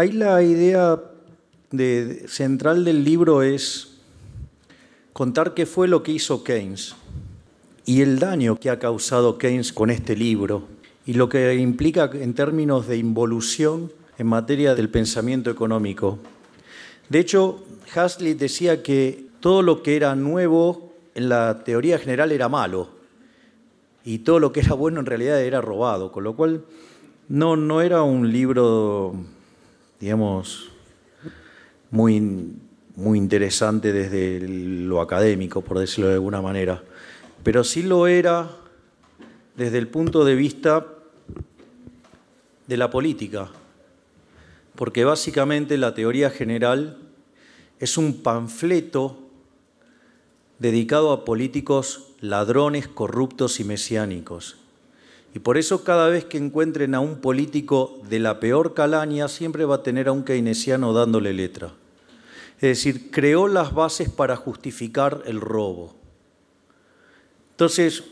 ahí la idea central del libro es contar qué fue lo que hizo Keynes y el daño que ha causado Keynes con este libro y lo que implica en términos de involución en materia del pensamiento económico. De hecho, Hazlitt decía que todo lo que era nuevo en la teoría general era malo y todo lo que era bueno en realidad era robado, con lo cual no, no era un libro digamos, muy, muy interesante desde lo académico, por decirlo de alguna manera, pero sí lo era desde el punto de vista de la política, porque básicamente la teoría general es un panfleto dedicado a políticos ladrones, corruptos y mesiánicos. Y por eso cada vez que encuentren a un político de la peor calaña, siempre va a tener a un keynesiano dándole letra. Es decir, creó las bases para justificar el robo. Entonces,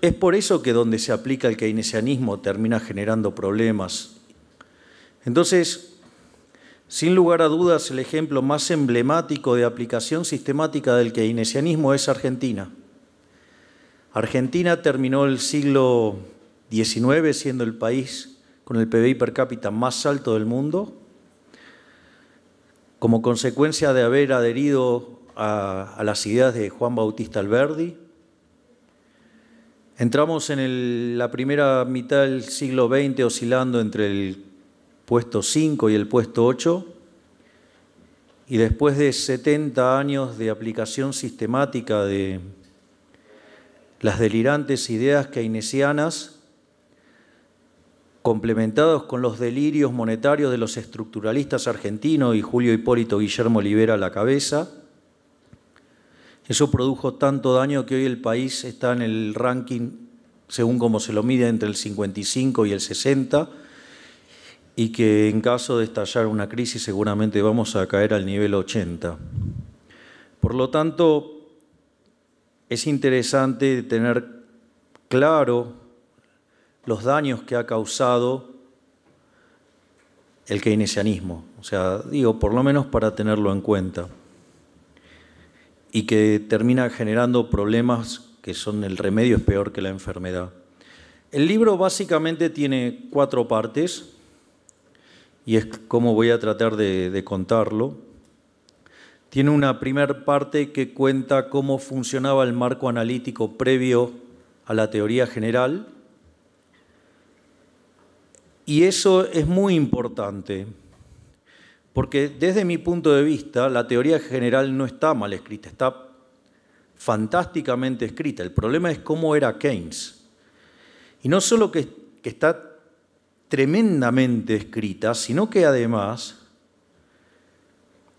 es por eso que donde se aplica el keynesianismo termina generando problemas. Entonces, sin lugar a dudas, el ejemplo más emblemático de aplicación sistemática del keynesianismo es Argentina. Argentina terminó el siglo XIX siendo el país con el PBI per cápita más alto del mundo, como consecuencia de haber adherido a, las ideas de Juan Bautista Alberdi. Entramos en la primera mitad del siglo XX oscilando entre el puesto 5 y el puesto 8, y después de 70 años de aplicación sistemática de las delirantes ideas keynesianas complementados con los delirios monetarios de los estructuralistas argentinos y Julio Hipólito Guillermo Olivera a la cabeza. Eso produjo tanto daño que hoy el país está en el ranking, según como se lo mide, entre el 55 y el 60, y que en caso de estallar una crisis seguramente vamos a caer al nivel 80. Por lo tanto, es interesante tener claro los daños que ha causado el keynesianismo. O sea, digo, por lo menos para tenerlo en cuenta. Y que termina generando problemas que son el remedio es peor que la enfermedad. El libro básicamente tiene cuatro partes y es como voy a tratar de, de contarlo tiene una primera parte que cuenta cómo funcionaba el marco analítico previo a la teoría general. Y eso es muy importante, porque desde mi punto de vista la teoría general no está mal escrita, está fantásticamente escrita. El problema es cómo era Keynes. Y no solo que, que está tremendamente escrita, sino que además,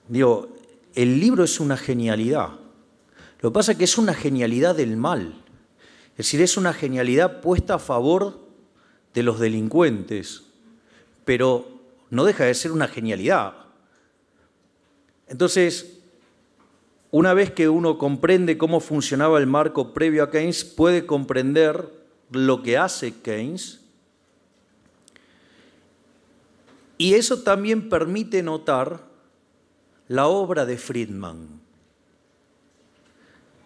digo, el libro es una genialidad. Lo que pasa es que es una genialidad del mal. Es decir, es una genialidad puesta a favor de los delincuentes. Pero no deja de ser una genialidad. Entonces, una vez que uno comprende cómo funcionaba el marco previo a Keynes, puede comprender lo que hace Keynes. Y eso también permite notar la obra de Friedman.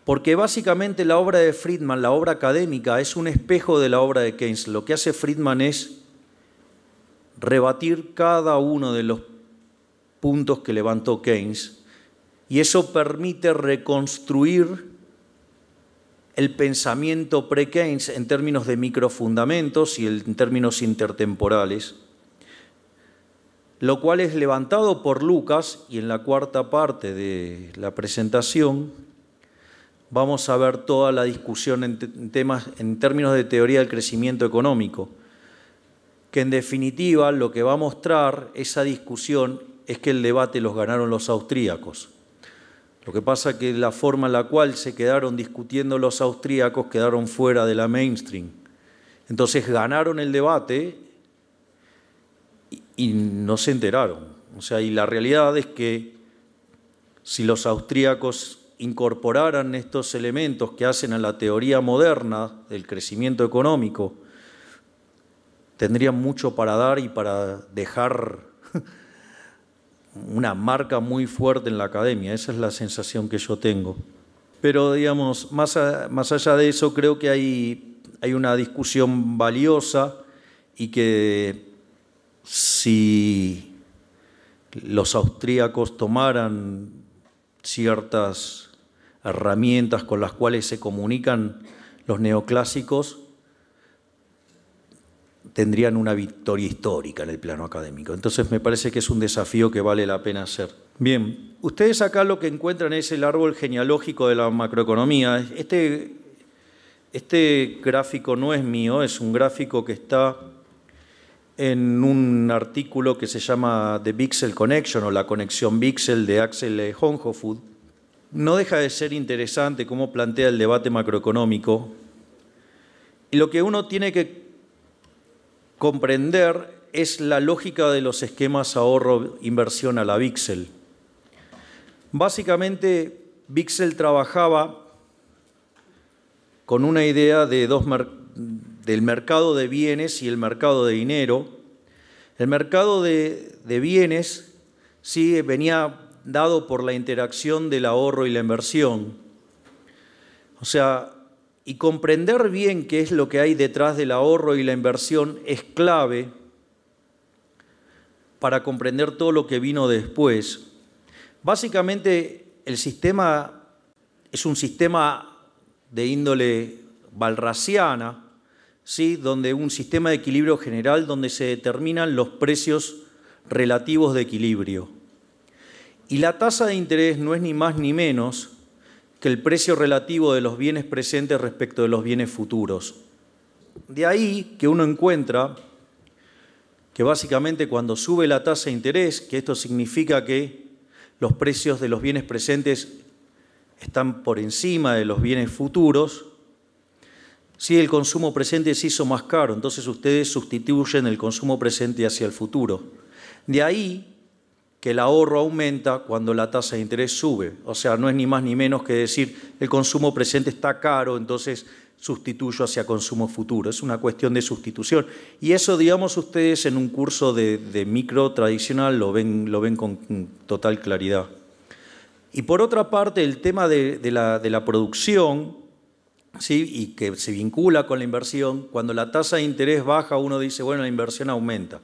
Porque básicamente la obra de Friedman, la obra académica, es un espejo de la obra de Keynes. Lo que hace Friedman es rebatir cada uno de los puntos que levantó Keynes y eso permite reconstruir el pensamiento pre-Keynes en términos de microfundamentos y en términos intertemporales lo cual es levantado por Lucas y en la cuarta parte de la presentación vamos a ver toda la discusión en, temas, en términos de teoría del crecimiento económico, que en definitiva lo que va a mostrar esa discusión es que el debate los ganaron los austríacos. Lo que pasa que la forma en la cual se quedaron discutiendo los austríacos quedaron fuera de la mainstream. Entonces ganaron el debate y no se enteraron. O sea, y la realidad es que si los austríacos incorporaran estos elementos que hacen a la teoría moderna del crecimiento económico, tendrían mucho para dar y para dejar una marca muy fuerte en la academia. Esa es la sensación que yo tengo. Pero, digamos, más, más allá de eso, creo que hay, hay una discusión valiosa y que si los austríacos tomaran ciertas herramientas con las cuales se comunican los neoclásicos, tendrían una victoria histórica en el plano académico. Entonces me parece que es un desafío que vale la pena hacer. Bien, ustedes acá lo que encuentran es el árbol genealógico de la macroeconomía. Este, este gráfico no es mío, es un gráfico que está en un artículo que se llama The Bixel Connection o la conexión Bixel de Axel Honhofud No deja de ser interesante cómo plantea el debate macroeconómico. Y lo que uno tiene que comprender es la lógica de los esquemas ahorro-inversión a la Bixel. Básicamente, Bixel trabajaba con una idea de dos mercados del mercado de bienes y el mercado de dinero. El mercado de, bienes sí venía dado por la interacción del ahorro y la inversión. O sea, y comprender bien qué es lo que hay detrás del ahorro y la inversión es clave para comprender todo lo que vino después. Básicamente el sistema es un sistema de índole balraciana, ¿sí? donde un sistema de equilibrio general donde se determinan los precios relativos de equilibrio. Y la tasa de interés no es ni más ni menos que el precio relativo de los bienes presentes respecto de los bienes futuros. De ahí que uno encuentra que básicamente cuando sube la tasa de interés, que esto significa que los precios de los bienes presentes están por encima de los bienes futuros, si el consumo presente se hizo más caro, entonces ustedes sustituyen el consumo presente hacia el futuro. De ahí que el ahorro aumenta cuando la tasa de interés sube. O sea, no es ni más ni menos que decir el consumo presente está caro, entonces sustituyo hacia consumo futuro. Es una cuestión de sustitución. Y eso, digamos, ustedes en un curso de, micro tradicional lo ven, lo ven con total claridad. Y por otra parte, el tema de la producción ¿sí? y que se vincula con la inversión, cuando la tasa de interés baja uno dice, bueno, la inversión aumenta.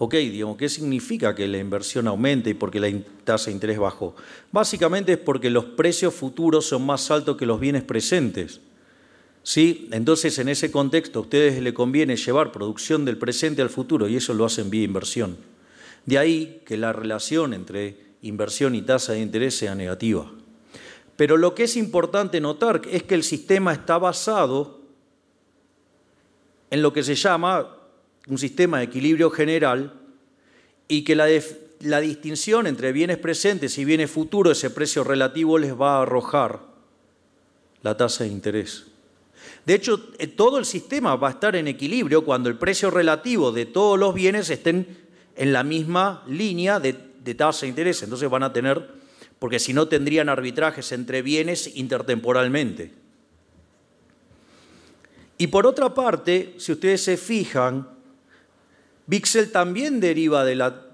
Ok, digamos, ¿qué significa que la inversión aumente y porque la tasa de interés bajó? Básicamente es porque los precios futuros son más altos que los bienes presentes. ¿Sí? Entonces, en ese contexto, a ustedes le conviene llevar producción del presente al futuro y eso lo hacen vía inversión. De ahí que la relación entre inversión y tasa de interés sea negativa. Pero lo que es importante notar es que el sistema está basado en lo que se llama un sistema de equilibrio general y que la, distinción entre bienes presentes y bienes futuros, ese precio relativo les va a arrojar la tasa de interés. De hecho, eh, todo el sistema va a estar en equilibrio cuando el precio relativo de todos los bienes estén en la misma línea de tasa de interés. Entonces van a tener porque si no tendrían arbitrajes entre bienes intertemporalmente. Y por otra parte, si ustedes se fijan, Bixel también deriva de la,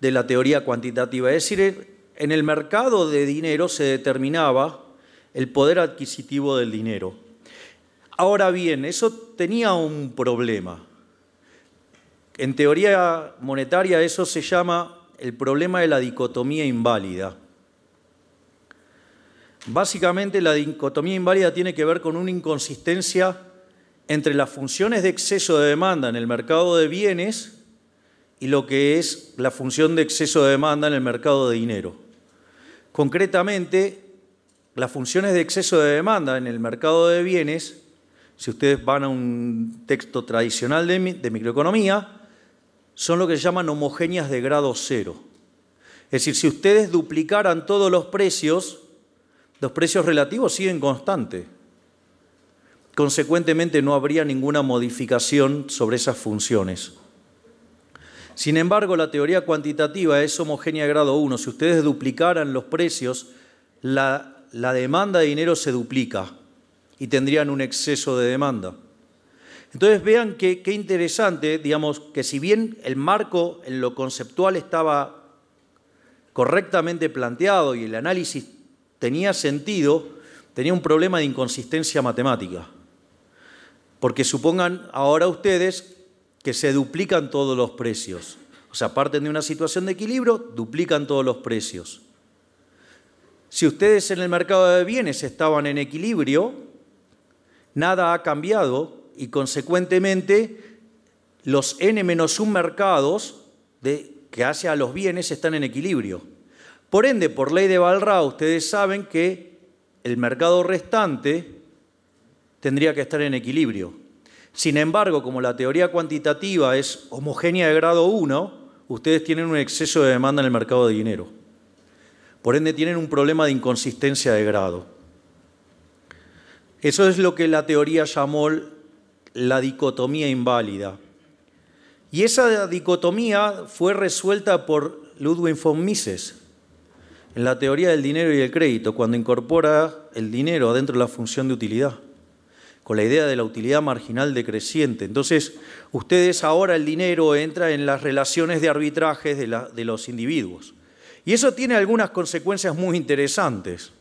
de la teoría cuantitativa, es decir, en el mercado de dinero se determinaba el poder adquisitivo del dinero. Ahora bien, eso tenía un problema. En teoría monetaria eso se llama el problema de la dicotomía inválida. Básicamente la dicotomía inválida tiene que ver con una inconsistencia entre las funciones de exceso de demanda en el mercado de bienes y lo que es la función de exceso de demanda en el mercado de dinero. Concretamente, las funciones de exceso de demanda en el mercado de bienes, si ustedes van a un texto tradicional de, microeconomía, son lo que se llaman homogéneas de grado cero. Es decir, si ustedes duplicaran todos los precios, los precios relativos siguen constantes. Consecuentemente no habría ninguna modificación sobre esas funciones. Sin embargo, la teoría cuantitativa es homogénea de grado 1. Si ustedes duplicaran los precios, la, la demanda de dinero se duplica y tendrían un exceso de demanda. Entonces vean qué interesante, digamos, que si bien el marco en lo conceptual estaba correctamente planteado y el análisis tenía sentido, tenía un problema de inconsistencia matemática. Porque supongan ahora ustedes que se duplican todos los precios. O sea, parten de una situación de equilibrio, duplican todos los precios. Si ustedes en el mercado de bienes estaban en equilibrio, nada ha cambiado y consecuentemente los n-1 mercados de, que hace a los bienes están en equilibrio. Por ende, por ley de Balra, ustedes saben que el mercado restante tendría que estar en equilibrio. Sin embargo, como la teoría cuantitativa es homogénea de grado 1, ustedes tienen un exceso de demanda en el mercado de dinero. Por ende, tienen un problema de inconsistencia de grado. Eso es lo que la teoría llamó la dicotomía inválida. Y esa dicotomía fue resuelta por Ludwig von Mises, en la teoría del dinero y el crédito, cuando incorpora el dinero adentro de la función de utilidad, con la idea de la utilidad marginal decreciente. Entonces, ustedes ahora el dinero entra en las relaciones de arbitraje de, de los individuos. Y eso tiene algunas consecuencias muy interesantes.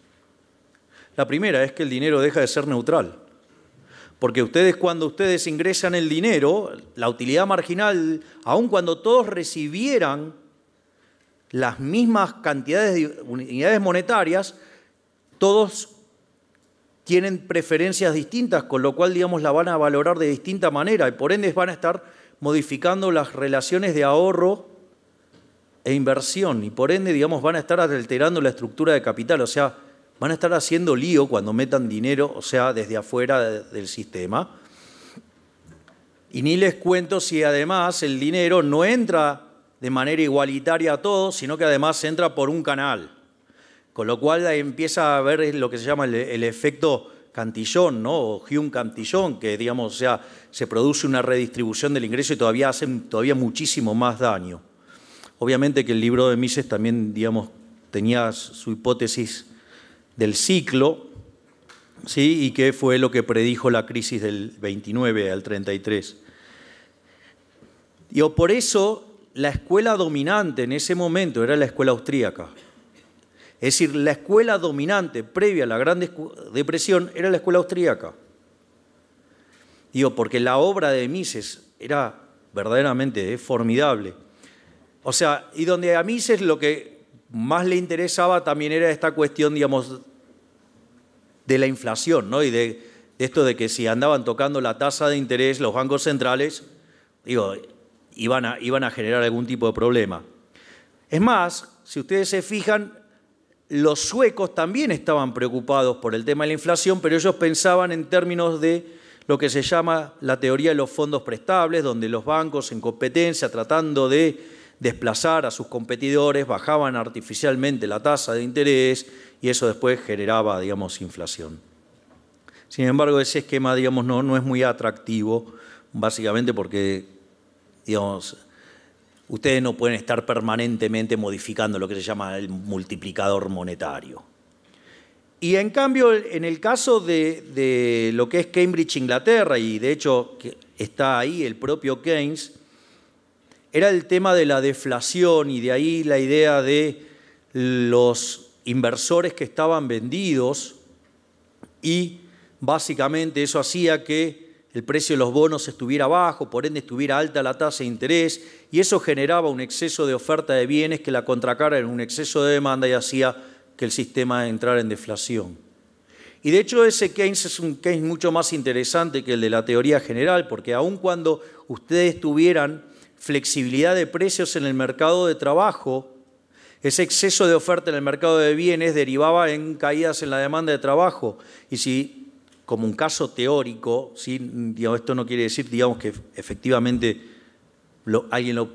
La primera es que el dinero deja de ser neutral. Porque ustedes cuando ustedes ingresan el dinero, la utilidad marginal, aun cuando todos recibieran las mismas cantidades de unidades monetarias, todos tienen preferencias distintas, con lo cual, digamos, la van a valorar de distinta manera y por ende van a estar modificando las relaciones de ahorro e inversión y por ende, digamos, van a estar alterando la estructura de capital, o sea, van a estar haciendo lío cuando metan dinero, o sea, desde afuera del sistema. Y ni les cuento si además el dinero no entra de manera igualitaria a todos, sino que además entra por un canal. Con lo cual empieza a haber lo que se llama el, efecto cantillón, ¿no? O Hume cantillón, que digamos, sea, se produce una redistribución del ingreso y todavía hacen todavía muchísimo más daño. Obviamente que el libro de Mises también, digamos, tenía su hipótesis del ciclo, ¿sí? Y que fue lo que predijo la crisis del 29 al 33. Y por eso la escuela dominante en ese momento era la escuela austríaca. Es decir, la escuela dominante previa a la Gran Depresión era la escuela austríaca. Digo, porque la obra de Mises era verdaderamente eh, formidable. O sea, y donde a Mises lo que más le interesaba también era esta cuestión, digamos, de la inflación, ¿no? Y de, de esto de que si andaban tocando la tasa de interés los bancos centrales, digo, iban a, iban a generar algún tipo de problema. Es más, si ustedes se fijan, los suecos también estaban preocupados por el tema de la inflación, pero ellos pensaban en términos de lo que se llama la teoría de los fondos prestables, donde los bancos en competencia, tratando de desplazar a sus competidores, bajaban artificialmente la tasa de interés y eso después generaba, digamos, inflación. Sin embargo, ese esquema, digamos, no, no es muy atractivo, básicamente porque Digamos, ustedes no pueden estar permanentemente modificando lo que se llama el multiplicador monetario. Y en cambio, en el caso de, de lo que es Cambridge, Inglaterra, y de hecho está ahí el propio Keynes, era el tema de la deflación y de ahí la idea de los inversores que estaban vendidos y básicamente eso hacía que el precio de los bonos estuviera bajo, por ende estuviera alta la tasa de interés, y eso generaba un exceso de oferta de bienes que la contracara en un exceso de demanda y hacía que el sistema entrara en deflación. Y de hecho ese Keynes es un Keynes mucho más interesante que el de la teoría general, porque aun cuando ustedes tuvieran flexibilidad de precios en el mercado de trabajo, ese exceso de oferta en el mercado de bienes derivaba en caídas en la demanda de trabajo. Y si como un caso teórico, esto no quiere decir digamos, que efectivamente alguien lo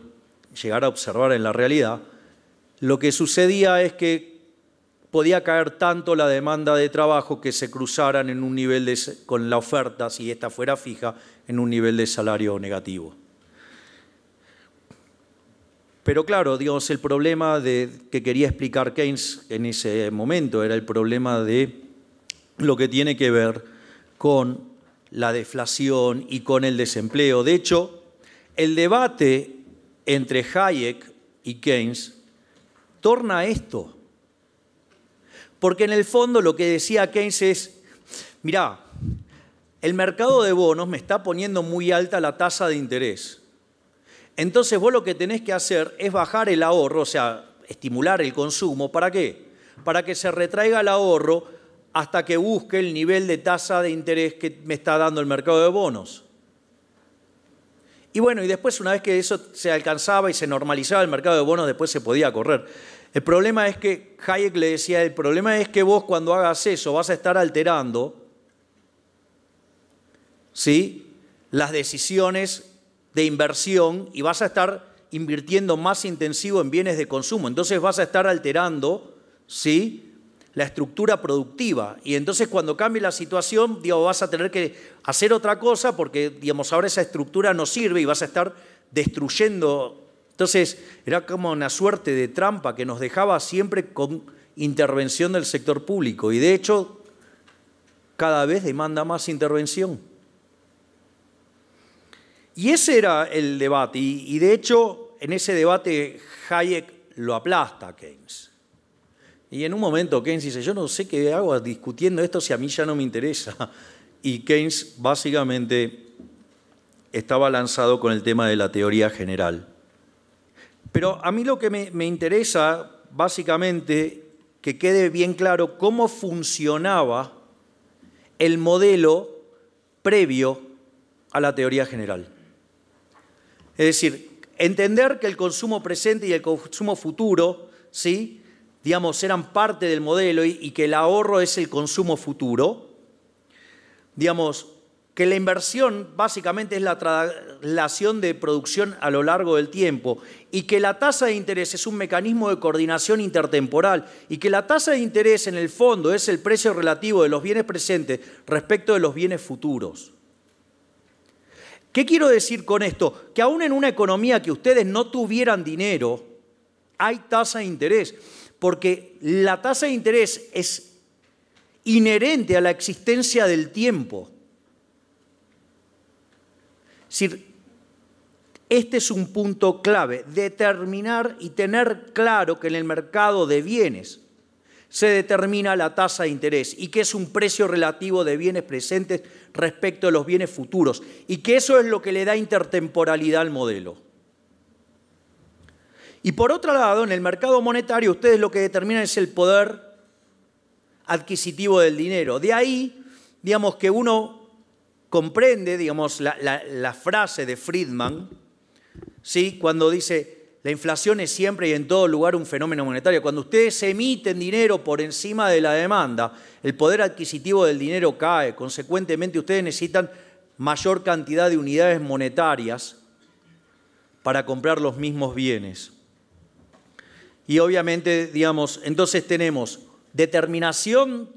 llegara a observar en la realidad, lo que sucedía es que podía caer tanto la demanda de trabajo que se cruzaran en un nivel con la oferta, si esta fuera fija, en un nivel de salario negativo. Pero claro, dios, el problema que quería explicar Keynes en ese momento era el problema de lo que tiene que ver con la deflación y con el desempleo. De hecho, el debate entre Hayek y Keynes torna a esto. Porque en el fondo lo que decía Keynes es, mirá, el mercado de bonos me está poniendo muy alta la tasa de interés. Entonces vos lo que tenés que hacer es bajar el ahorro, o sea, estimular el consumo. ¿Para qué? Para que se retraiga el ahorro hasta que busque el nivel de tasa de interés que me está dando el mercado de bonos. Y bueno, y después una vez que eso se alcanzaba y se normalizaba el mercado de bonos, después se podía correr. El problema es que Hayek le decía, el problema es que vos cuando hagas eso vas a estar alterando ¿sí? las decisiones de inversión y vas a estar invirtiendo más intensivo en bienes de consumo. Entonces vas a estar alterando ¿sí? la estructura productiva. Y entonces cuando cambie la situación, digo, vas a tener que hacer otra cosa porque, digamos, ahora esa estructura no sirve y vas a estar destruyendo. Entonces era como una suerte de trampa que nos dejaba siempre con intervención del sector público. Y de hecho, cada vez demanda más intervención. Y ese era el debate. Y, de hecho, en ese debate Hayek lo aplasta a Keynes. Y en un momento Keynes dice, yo no sé qué hago discutiendo esto si a mí ya no me interesa. Y Keynes básicamente estaba lanzado con el tema de la teoría general. Pero a mí lo que me, me interesa básicamente que quede bien claro cómo funcionaba el modelo previo a la teoría general. Es decir, entender que el consumo presente y el consumo futuro, ¿sí? digamos, eran parte del modelo y, que el ahorro es el consumo futuro, digamos, que la inversión básicamente es la traslación de producción a lo largo del tiempo y que la tasa de interés es un mecanismo de coordinación intertemporal y que la tasa de interés en el fondo es el precio relativo de los bienes presentes respecto de los bienes futuros. ¿Qué quiero decir con esto? Que aún en una economía que ustedes no tuvieran dinero, hay tasa de interés porque la tasa de interés es inherente a la existencia del tiempo. Es decir, este es un punto clave, determinar y tener claro que en el mercado de bienes se determina la tasa de interés y que es un precio relativo de bienes presentes respecto a los bienes futuros y que eso es lo que le da intertemporalidad al modelo. Y por otro lado, en el mercado monetario ustedes lo que determinan es el poder adquisitivo del dinero. De ahí, digamos que uno comprende, digamos, la, frase de Friedman, ¿sí? cuando dice, la inflación es siempre y en todo lugar un fenómeno monetario. Cuando ustedes emiten dinero por encima de la demanda, el poder adquisitivo del dinero cae. Consecuentemente, ustedes necesitan mayor cantidad de unidades monetarias para comprar los mismos bienes. Y obviamente, digamos, entonces tenemos determinación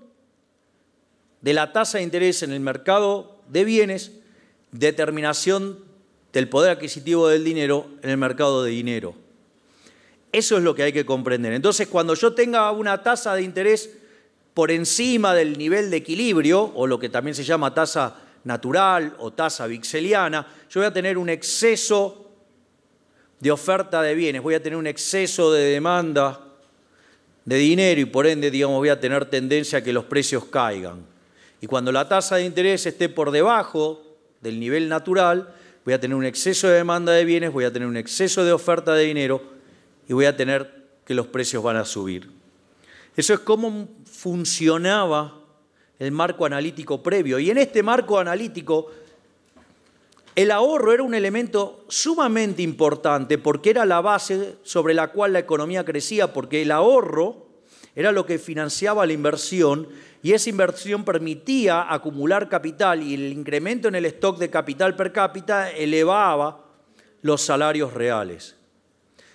de la tasa de interés en el mercado de bienes, determinación del poder adquisitivo del dinero en el mercado de dinero. Eso es lo que hay que comprender. Entonces, cuando yo tenga una tasa de interés por encima del nivel de equilibrio, o lo que también se llama tasa natural o tasa vixeliana, yo voy a tener un exceso de oferta de bienes, voy a tener un exceso de demanda de dinero y por ende, digamos, voy a tener tendencia a que los precios caigan. Y cuando la tasa de interés esté por debajo del nivel natural, voy a tener un exceso de demanda de bienes, voy a tener un exceso de oferta de dinero y voy a tener que los precios van a subir. Eso es cómo funcionaba el marco analítico previo. Y en este marco analítico el ahorro era un elemento sumamente importante porque era la base sobre la cual la economía crecía, porque el ahorro era lo que financiaba la inversión y esa inversión permitía acumular capital y el incremento en el stock de capital per cápita elevaba los salarios reales.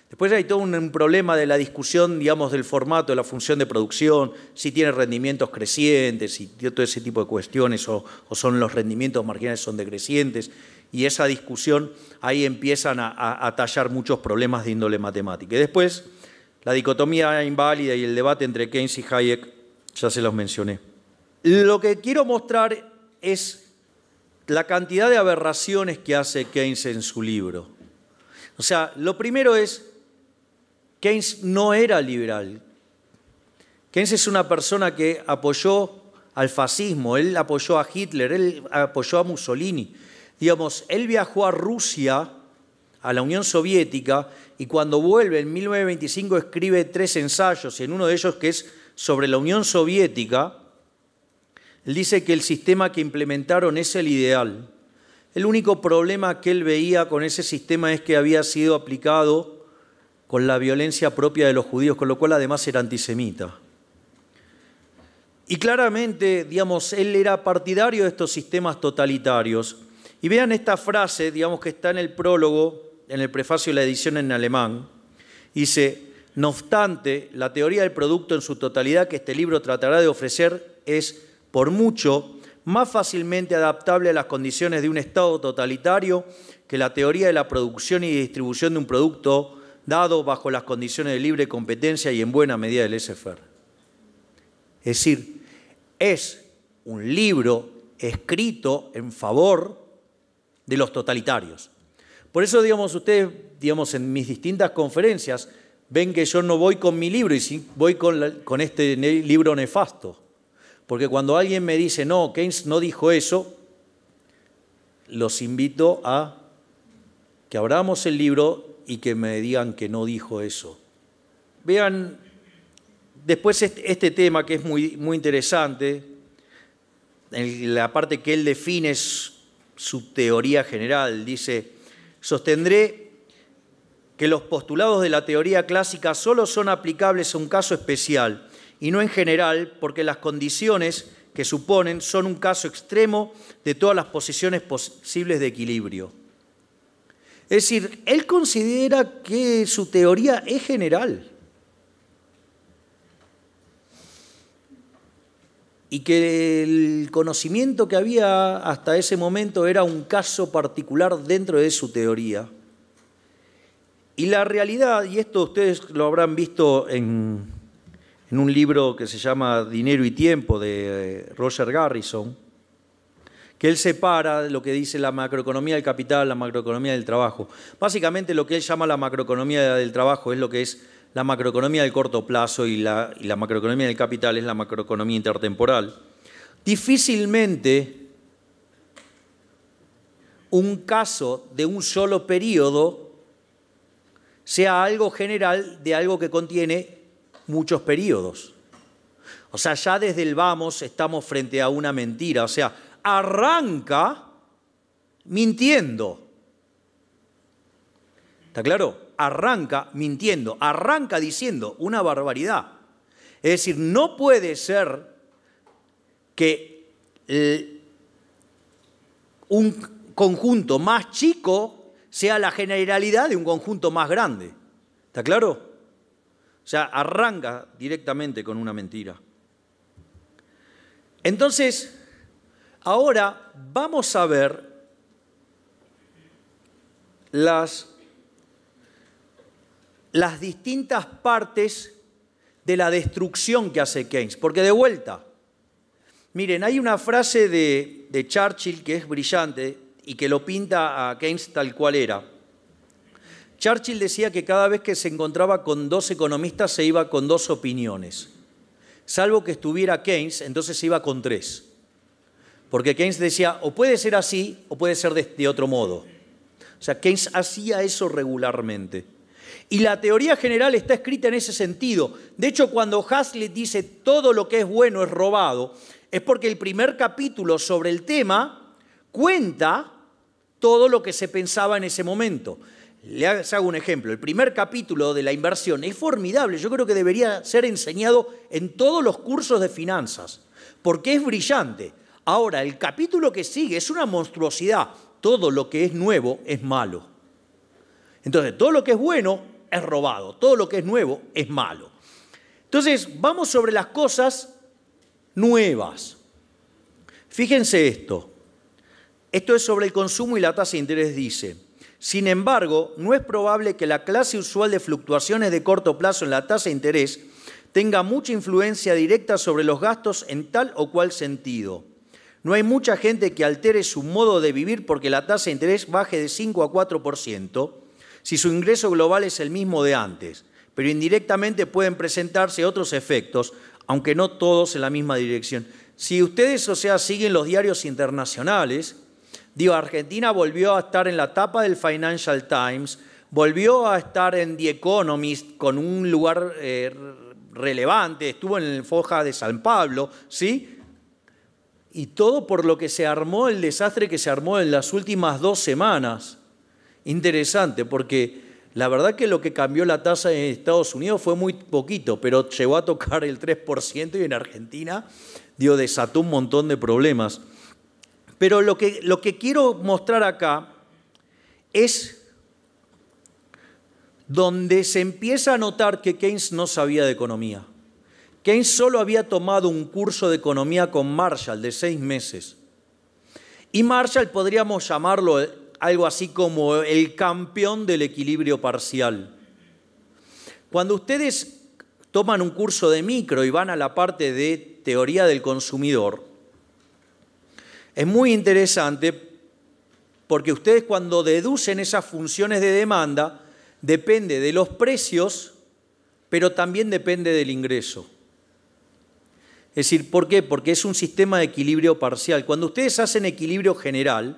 Después hay todo un problema de la discusión, digamos, del formato, de la función de producción, si tiene rendimientos crecientes, y todo ese tipo de cuestiones, o, o son los rendimientos marginales son decrecientes y esa discusión ahí empiezan a, tallar muchos problemas de índole matemática. Y después, la dicotomía inválida y el debate entre Keynes y Hayek, ya se los mencioné. Lo que quiero mostrar es la cantidad de aberraciones que hace Keynes en su libro. O sea, lo primero es, Keynes no era liberal. Keynes es una persona que apoyó al fascismo, él apoyó a Hitler, él apoyó a Mussolini digamos, él viajó a Rusia, a la Unión Soviética, y cuando vuelve en 1925 escribe tres ensayos, y en uno de ellos que es sobre la Unión Soviética, él dice que el sistema que implementaron es el ideal. El único problema que él veía con ese sistema es que había sido aplicado con la violencia propia de los judíos, con lo cual además era antisemita. Y claramente, digamos, él era partidario de estos sistemas totalitarios, y vean esta frase, digamos que está en el prólogo, en el prefacio de la edición en alemán. Dice, no obstante, la teoría del producto en su totalidad que este libro tratará de ofrecer es, por mucho, más fácilmente adaptable a las condiciones de un Estado totalitario que la teoría de la producción y distribución de un producto dado bajo las condiciones de libre competencia y en buena medida del SFR. Es decir, es un libro escrito en favor de los totalitarios. Por eso, digamos, ustedes, digamos, en mis distintas conferencias, ven que yo no voy con mi libro y voy con, con este libro nefasto. Porque cuando alguien me dice, no, Keynes no dijo eso, los invito a que abramos el libro y que me digan que no dijo eso. Vean después este tema que es muy, muy interesante, la parte que él define es su teoría general. Dice, sostendré que los postulados de la teoría clásica solo son aplicables a un caso especial y no en general, porque las condiciones que suponen son un caso extremo de todas las posiciones posibles de equilibrio. Es decir, él considera que su teoría es general. y que el conocimiento que había hasta ese momento era un caso particular dentro de su teoría. Y la realidad, y esto ustedes lo habrán visto en, un libro que se llama Dinero y Tiempo de eh, Roger Garrison, que él separa lo que dice la macroeconomía del capital, la macroeconomía del trabajo. Básicamente lo que él llama la macroeconomía del trabajo es lo que es la macroeconomía del corto plazo y la, macroeconomía del capital es la macroeconomía intertemporal. Difícilmente un caso de un solo periodo sea algo general de algo que contiene muchos periodos. O sea, ya desde el vamos estamos frente a una mentira. O sea, arranca mintiendo. ¿Está claro? arranca mintiendo, arranca diciendo una barbaridad. Es decir, no puede ser que un conjunto más chico sea la generalidad de un conjunto más grande. ¿Está claro? O sea, arranca directamente con una mentira. Entonces, ahora vamos a ver las las distintas partes de la destrucción que hace Keynes. Porque de vuelta, miren, hay una frase de, Churchill que es brillante y que lo pinta a Keynes tal cual era. Churchill decía que cada vez que se encontraba con dos economistas se iba con dos opiniones. Salvo que estuviera Keynes, entonces se iba con tres. Porque Keynes decía, o puede ser así o puede ser de, de otro modo. O sea, Keynes hacía eso regularmente. Y la teoría general está escrita en ese sentido. De hecho, cuando Hazlitt dice todo lo que es bueno es robado, es porque el primer capítulo sobre el tema cuenta todo lo que se pensaba en ese momento. Le hago un ejemplo. El primer capítulo de la inversión es formidable. Yo creo que debería ser enseñado en todos los cursos de finanzas, porque es brillante. Ahora, el capítulo que sigue es una monstruosidad. Todo lo que es nuevo es malo. Entonces, todo lo que es bueno es robado, todo lo que es nuevo es malo. Entonces, vamos sobre las cosas nuevas. Fíjense esto. Esto es sobre el consumo y la tasa de interés dice. Sin embargo, no es probable que la clase usual de fluctuaciones de corto plazo en la tasa de interés tenga mucha influencia directa sobre los gastos en tal o cual sentido. No hay mucha gente que altere su modo de vivir porque la tasa de interés baje de 5 a 4%, si su ingreso global es el mismo de antes, pero indirectamente pueden presentarse otros efectos, aunque no todos en la misma dirección. Si ustedes, o sea, siguen los diarios internacionales, digo, Argentina volvió a estar en la tapa del Financial Times, volvió a estar en The Economist con un lugar eh, relevante, estuvo en el Foja de San Pablo, ¿sí? Y todo por lo que se armó el desastre que se armó en las últimas dos semanas. Interesante, porque la verdad que lo que cambió la tasa en Estados Unidos fue muy poquito, pero llegó a tocar el 3% y en Argentina dio, desató un montón de problemas. Pero lo que, lo que quiero mostrar acá es donde se empieza a notar que Keynes no sabía de economía. Keynes solo había tomado un curso de economía con Marshall de seis meses. Y Marshall podríamos llamarlo algo así como el campeón del equilibrio parcial. Cuando ustedes toman un curso de micro y van a la parte de teoría del consumidor, es muy interesante porque ustedes cuando deducen esas funciones de demanda, depende de los precios, pero también depende del ingreso. Es decir, ¿por qué? Porque es un sistema de equilibrio parcial. Cuando ustedes hacen equilibrio general,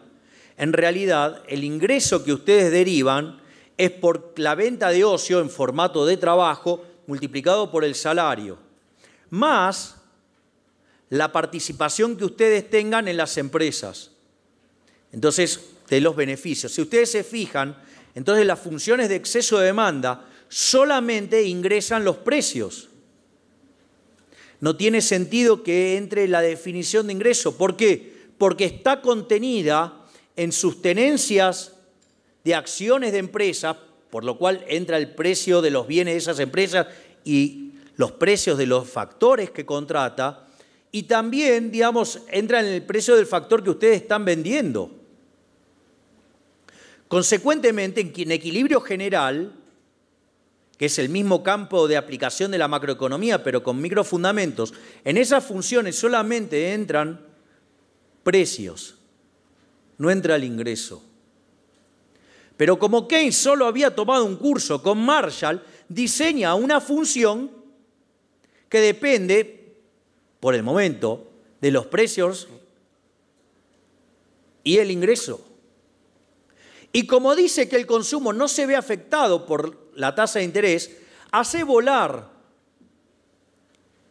en realidad el ingreso que ustedes derivan es por la venta de ocio en formato de trabajo multiplicado por el salario, más la participación que ustedes tengan en las empresas. Entonces, de los beneficios. Si ustedes se fijan, entonces las funciones de exceso de demanda solamente ingresan los precios. No tiene sentido que entre la definición de ingreso. ¿Por qué? Porque está contenida en sus tenencias de acciones de empresas, por lo cual entra el precio de los bienes de esas empresas y los precios de los factores que contrata, y también, digamos, entra en el precio del factor que ustedes están vendiendo. Consecuentemente, en equilibrio general, que es el mismo campo de aplicación de la macroeconomía, pero con microfundamentos, en esas funciones solamente entran precios, no entra al ingreso. Pero como Keynes solo había tomado un curso con Marshall, diseña una función que depende, por el momento, de los precios y el ingreso. Y como dice que el consumo no se ve afectado por la tasa de interés, hace volar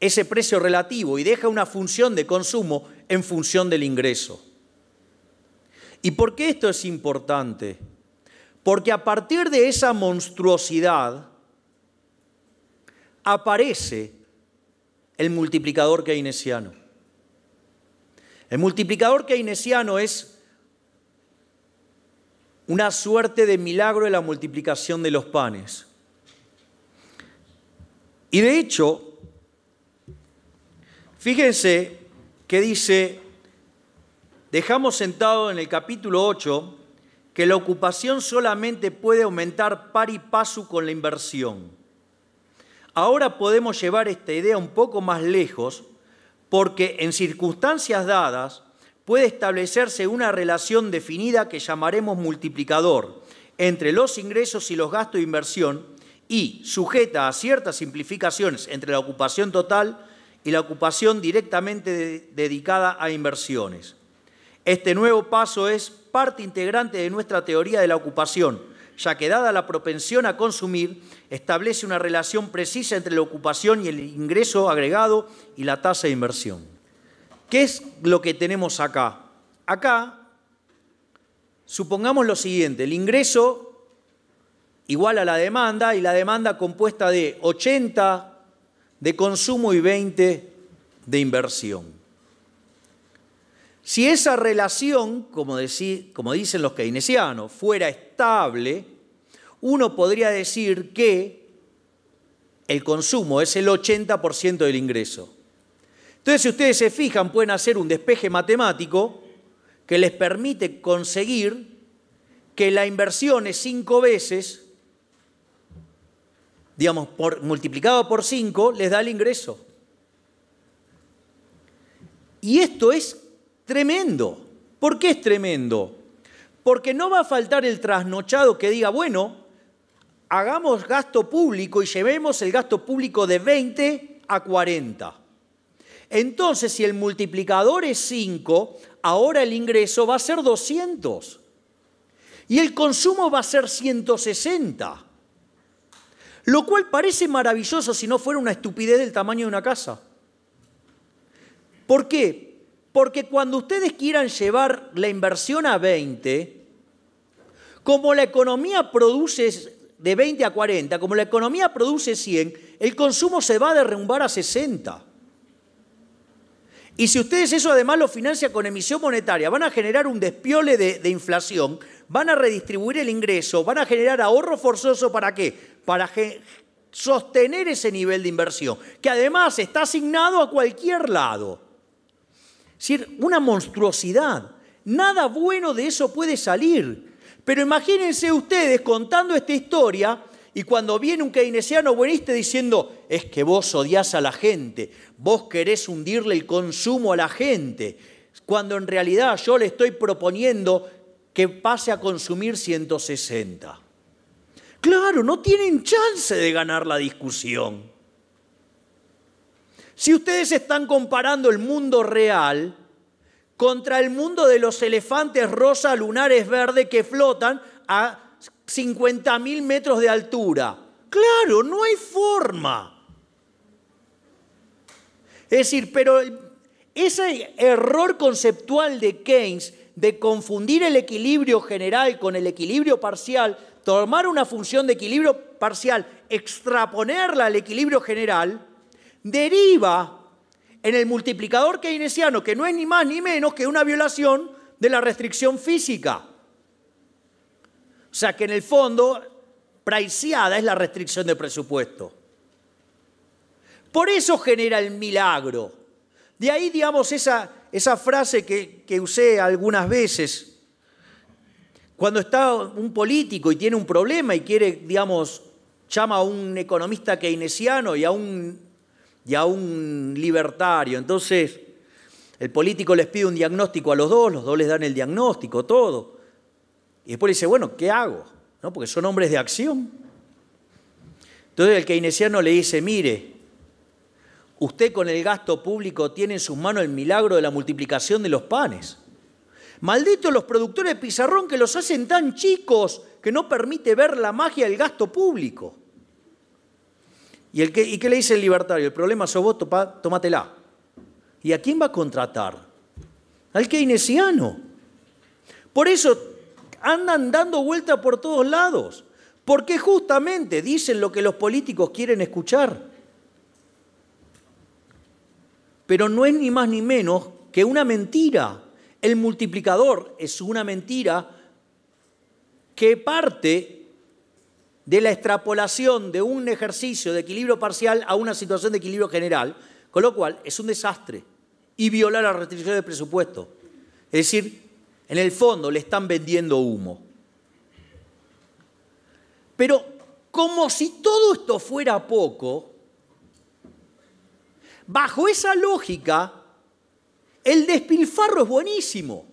ese precio relativo y deja una función de consumo en función del ingreso. ¿Y por qué esto es importante? Porque a partir de esa monstruosidad aparece el multiplicador keynesiano. El multiplicador keynesiano es una suerte de milagro de la multiplicación de los panes. Y de hecho, fíjense que dice dejamos sentado en el capítulo 8 que la ocupación solamente puede aumentar par y paso con la inversión. Ahora podemos llevar esta idea un poco más lejos porque en circunstancias dadas puede establecerse una relación definida que llamaremos multiplicador entre los ingresos y los gastos de inversión y sujeta a ciertas simplificaciones entre la ocupación total y la ocupación directamente dedicada a inversiones. Este nuevo paso es parte integrante de nuestra teoría de la ocupación, ya que dada la propensión a consumir, establece una relación precisa entre la ocupación y el ingreso agregado y la tasa de inversión. ¿Qué es lo que tenemos acá? Acá, supongamos lo siguiente, el ingreso igual a la demanda y la demanda compuesta de 80 de consumo y 20 de inversión. Si esa relación, como, dicen los keynesianos, fuera estable, uno podría decir que el consumo es el 80% del ingreso. Entonces, si ustedes se fijan, pueden hacer un despeje matemático que les permite conseguir que la inversión es cinco veces, digamos, por, multiplicado por cinco, les da el ingreso. Y esto es Tremendo. ¿Por qué es tremendo? Porque no va a faltar el trasnochado que diga, bueno, hagamos gasto público y llevemos el gasto público de 20 a 40. Entonces, si el multiplicador es 5, ahora el ingreso va a ser 200. Y el consumo va a ser 160. Lo cual parece maravilloso si no fuera una estupidez del tamaño de una casa. ¿Por qué? Porque cuando ustedes quieran llevar la inversión a 20, como la economía produce de 20 a 40, como la economía produce 100, el consumo se va a derrumbar a 60. Y si ustedes eso además lo financian con emisión monetaria, van a generar un despiole de, de, inflación, van a redistribuir el ingreso, van a generar ahorro forzoso para qué? Para sostener ese nivel de inversión, que además está asignado a cualquier lado decir, una monstruosidad. Nada bueno de eso puede salir. Pero imagínense ustedes contando esta historia y cuando viene un keynesiano buenista diciendo, es que vos odias a la gente, vos querés hundirle el consumo a la gente, cuando en realidad yo le estoy proponiendo que pase a consumir 160. Claro, no tienen chance de ganar la discusión. Si ustedes están comparando el mundo real contra el mundo de los elefantes rosa lunares verde que flotan a 50.000 metros de altura. Claro, no hay forma. Es decir, pero ese error conceptual de Keynes de confundir el equilibrio general con el equilibrio parcial, tomar una función de equilibrio parcial, extraponerla al equilibrio general, deriva en el multiplicador keynesiano, que no es ni más ni menos que una violación de la restricción física. O sea que en el fondo, praiseada es la restricción de presupuesto. Por eso genera el milagro. De ahí, digamos, esa, esa frase que, que usé algunas veces. Cuando está un político y tiene un problema y quiere, digamos, llama a un economista keynesiano y a un y a un libertario. Entonces, el político les pide un diagnóstico a los dos, los dos les dan el diagnóstico, todo. Y después le dice, bueno, ¿qué hago? ¿No? Porque son hombres de acción. Entonces el keynesiano le dice, mire, usted con el gasto público tiene en sus manos el milagro de la multiplicación de los panes. Malditos los productores de pizarrón que los hacen tan chicos que no permite ver la magia del gasto público. ¿Y, qué le dice el libertario? El problema sos vos, topa, tómatela. ¿Y a quién va a contratar? Al keynesiano. Por eso andan dando vueltas por todos lados. Porque justamente dicen lo que los políticos quieren escuchar. Pero no es ni más ni menos que una mentira. El multiplicador es una mentira que parte de la extrapolación de un ejercicio de equilibrio parcial a una situación de equilibrio general, con lo cual es un desastre y viola la restricción del presupuesto. Es decir, en el fondo le están vendiendo humo. Pero como si todo esto fuera poco, bajo esa lógica, el despilfarro es buenísimo.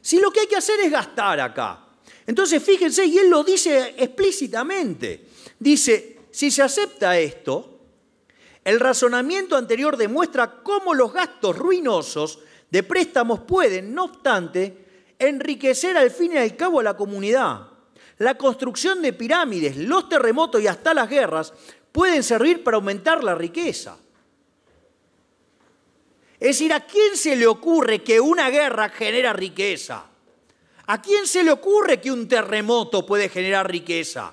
Si lo que hay que hacer es gastar acá, entonces, fíjense, y él lo dice explícitamente. Dice, si se acepta esto, el razonamiento anterior demuestra cómo los gastos ruinosos de préstamos pueden, no obstante, enriquecer al fin y al cabo a la comunidad. La construcción de pirámides, los terremotos y hasta las guerras pueden servir para aumentar la riqueza. Es decir, ¿a quién se le ocurre que una guerra genera riqueza? ¿A quién se le ocurre que un terremoto puede generar riqueza?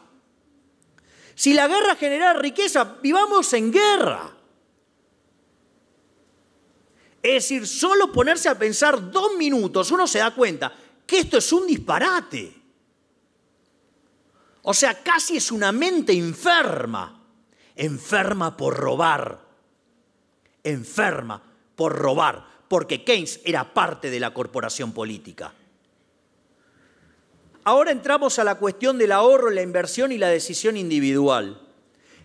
Si la guerra genera riqueza, vivamos en guerra. Es decir, solo ponerse a pensar dos minutos, uno se da cuenta que esto es un disparate. O sea, casi es una mente enferma, enferma por robar, enferma por robar, porque Keynes era parte de la corporación política. Ahora entramos a la cuestión del ahorro, la inversión y la decisión individual.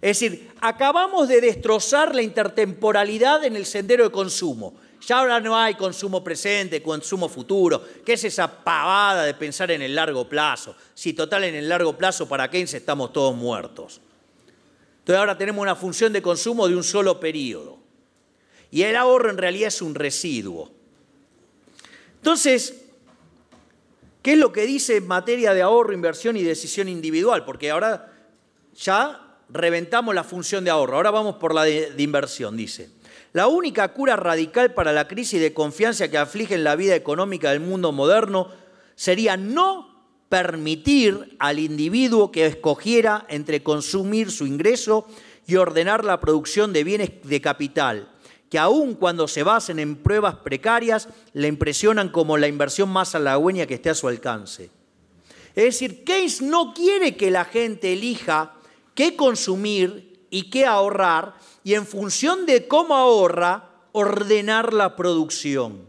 Es decir, acabamos de destrozar la intertemporalidad en el sendero de consumo. Ya ahora no hay consumo presente, consumo futuro. ¿Qué es esa pavada de pensar en el largo plazo? Si total en el largo plazo, ¿para qué estamos todos muertos? Entonces ahora tenemos una función de consumo de un solo periodo. Y el ahorro en realidad es un residuo. Entonces, ¿Qué es lo que dice en materia de ahorro, inversión y decisión individual? Porque ahora ya reventamos la función de ahorro, ahora vamos por la de, inversión, dice. La única cura radical para la crisis de confianza que aflige en la vida económica del mundo moderno sería no permitir al individuo que escogiera entre consumir su ingreso y ordenar la producción de bienes de capital, que aun cuando se basen en pruebas precarias, le impresionan como la inversión más halagüeña que esté a su alcance. Es decir, Keynes no quiere que la gente elija qué consumir y qué ahorrar y en función de cómo ahorra, ordenar la producción.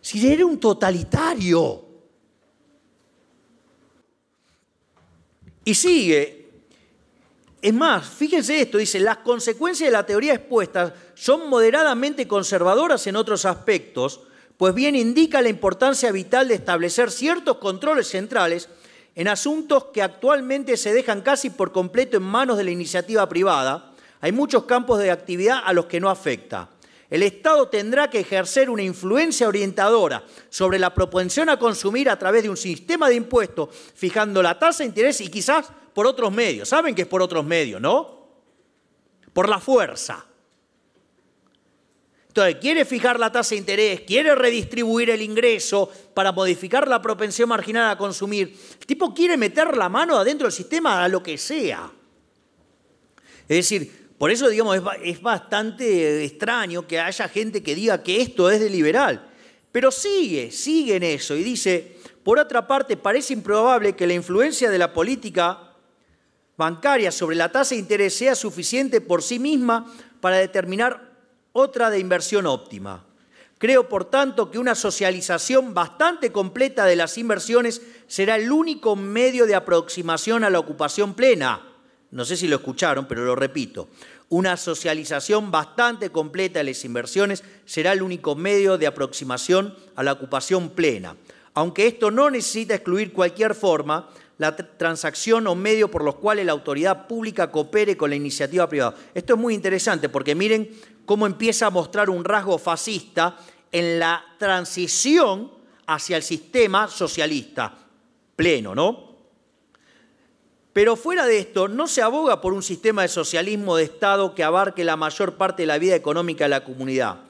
Si era un totalitario. Y sigue es más, fíjense esto, dice, las consecuencias de la teoría expuesta son moderadamente conservadoras en otros aspectos, pues bien indica la importancia vital de establecer ciertos controles centrales en asuntos que actualmente se dejan casi por completo en manos de la iniciativa privada. Hay muchos campos de actividad a los que no afecta. El Estado tendrá que ejercer una influencia orientadora sobre la propensión a consumir a través de un sistema de impuestos, fijando la tasa de interés y quizás por otros medios. ¿Saben que es por otros medios, no? Por la fuerza. Entonces, quiere fijar la tasa de interés, quiere redistribuir el ingreso para modificar la propensión marginal a consumir. El tipo quiere meter la mano adentro del sistema a lo que sea. Es decir, por eso, digamos, es, es bastante extraño que haya gente que diga que esto es de liberal. Pero sigue, sigue en eso y dice, por otra parte, parece improbable que la influencia de la política bancaria sobre la tasa de interés sea suficiente por sí misma para determinar otra de inversión óptima. Creo, por tanto, que una socialización bastante completa de las inversiones será el único medio de aproximación a la ocupación plena. No sé si lo escucharon, pero lo repito. Una socialización bastante completa de las inversiones será el único medio de aproximación a la ocupación plena. Aunque esto no necesita excluir cualquier forma la transacción o medio por los cuales la autoridad pública coopere con la iniciativa privada. Esto es muy interesante porque miren cómo empieza a mostrar un rasgo fascista en la transición hacia el sistema socialista pleno, ¿no? Pero fuera de esto, no se aboga por un sistema de socialismo de Estado que abarque la mayor parte de la vida económica de la comunidad.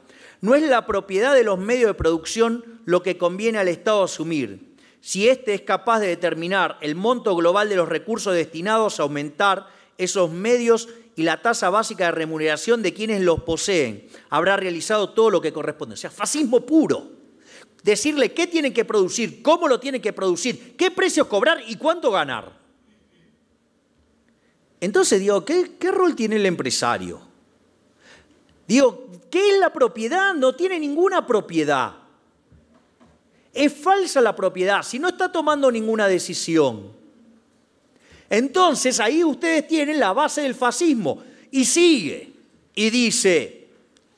No es la propiedad de los medios de producción lo que conviene al Estado asumir, si éste es capaz de determinar el monto global de los recursos destinados a aumentar esos medios y la tasa básica de remuneración de quienes los poseen, habrá realizado todo lo que corresponde. O sea, fascismo puro. Decirle qué tienen que producir, cómo lo tienen que producir, qué precios cobrar y cuánto ganar. Entonces digo, ¿qué, qué rol tiene el empresario? Digo, ¿qué es la propiedad? No tiene ninguna propiedad es falsa la propiedad, si no está tomando ninguna decisión. Entonces ahí ustedes tienen la base del fascismo y sigue y dice,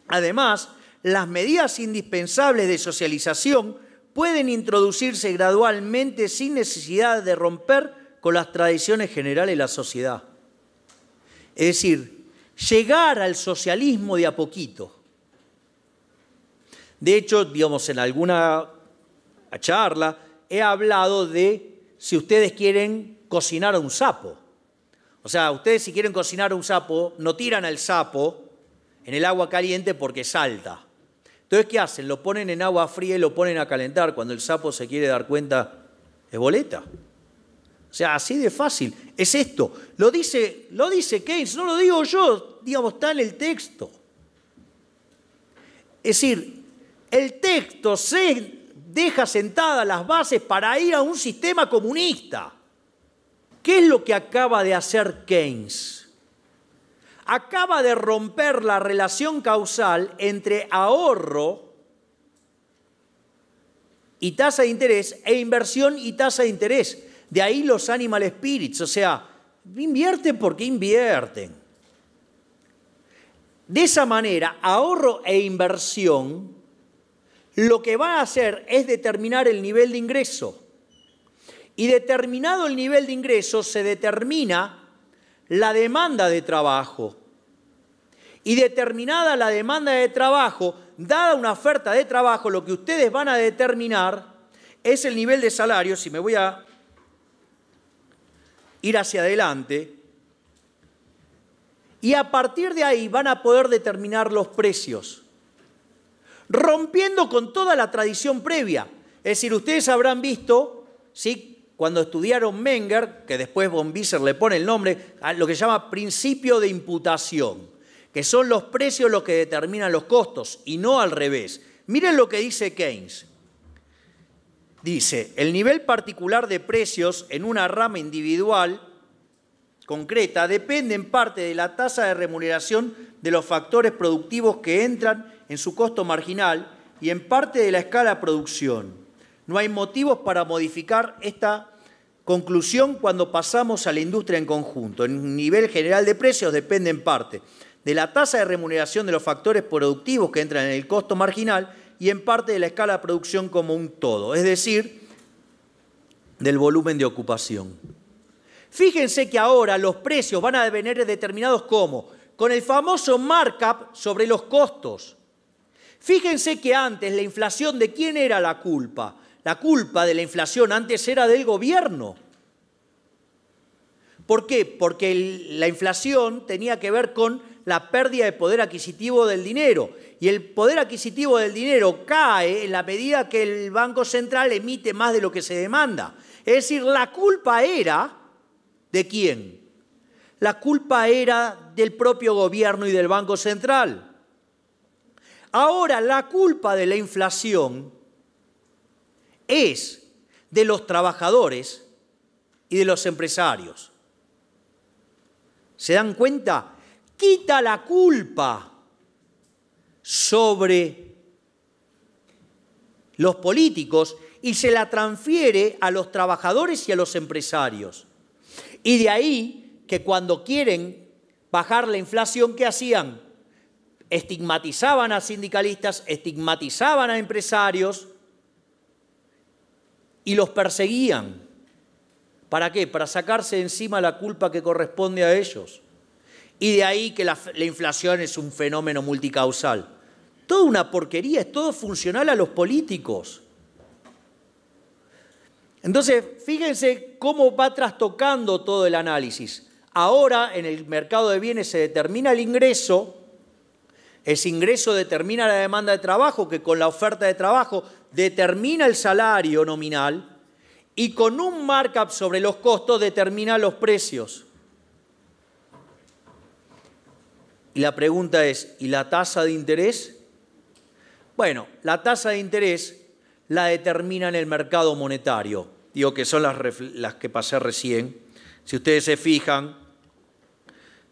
además, las medidas indispensables de socialización pueden introducirse gradualmente sin necesidad de romper con las tradiciones generales de la sociedad. Es decir, llegar al socialismo de a poquito. De hecho, digamos, en alguna a charla, he hablado de si ustedes quieren cocinar a un sapo. O sea, ustedes si quieren cocinar a un sapo, no tiran al sapo en el agua caliente porque salta. Entonces, ¿qué hacen? Lo ponen en agua fría y lo ponen a calentar. Cuando el sapo se quiere dar cuenta, es boleta. O sea, así de fácil. Es esto. Lo dice, lo dice Keynes, no lo digo yo. Digamos, está en el texto. Es decir, el texto se deja sentadas las bases para ir a un sistema comunista. ¿Qué es lo que acaba de hacer Keynes? Acaba de romper la relación causal entre ahorro y tasa de interés e inversión y tasa de interés. De ahí los animal spirits, o sea, invierten porque invierten. De esa manera, ahorro e inversión lo que va a hacer es determinar el nivel de ingreso. Y determinado el nivel de ingreso se determina la demanda de trabajo. Y determinada la demanda de trabajo, dada una oferta de trabajo, lo que ustedes van a determinar es el nivel de salario, si me voy a ir hacia adelante, y a partir de ahí van a poder determinar los precios rompiendo con toda la tradición previa. Es decir, ustedes habrán visto, ¿sí? cuando estudiaron Menger, que después von Wieser le pone el nombre, a lo que se llama principio de imputación, que son los precios los que determinan los costos y no al revés. Miren lo que dice Keynes. Dice, el nivel particular de precios en una rama individual concreta depende en parte de la tasa de remuneración de los factores productivos que entran en su costo marginal y en parte de la escala producción. No hay motivos para modificar esta conclusión cuando pasamos a la industria en conjunto. El nivel general de precios depende en parte de la tasa de remuneración de los factores productivos que entran en el costo marginal y en parte de la escala de producción como un todo, es decir, del volumen de ocupación. Fíjense que ahora los precios van a venir determinados como con el famoso markup sobre los costos. Fíjense que antes la inflación, ¿de quién era la culpa? La culpa de la inflación antes era del gobierno. ¿Por qué? Porque la inflación tenía que ver con la pérdida de poder adquisitivo del dinero. Y el poder adquisitivo del dinero cae en la medida que el Banco Central emite más de lo que se demanda. Es decir, la culpa era de quién? La culpa era del propio gobierno y del Banco Central. Ahora la culpa de la inflación es de los trabajadores y de los empresarios. ¿Se dan cuenta? Quita la culpa sobre los políticos y se la transfiere a los trabajadores y a los empresarios. Y de ahí que cuando quieren bajar la inflación, ¿qué hacían? estigmatizaban a sindicalistas, estigmatizaban a empresarios y los perseguían. ¿Para qué? Para sacarse de encima la culpa que corresponde a ellos. Y de ahí que la, la inflación es un fenómeno multicausal. Toda una porquería, es todo funcional a los políticos. Entonces, fíjense cómo va trastocando todo el análisis. Ahora, en el mercado de bienes se determina el ingreso, ese ingreso determina la demanda de trabajo, que con la oferta de trabajo determina el salario nominal y con un markup sobre los costos determina los precios. Y la pregunta es, ¿y la tasa de interés? Bueno, la tasa de interés la determina en el mercado monetario, digo que son las, las que pasé recién. Si ustedes se fijan,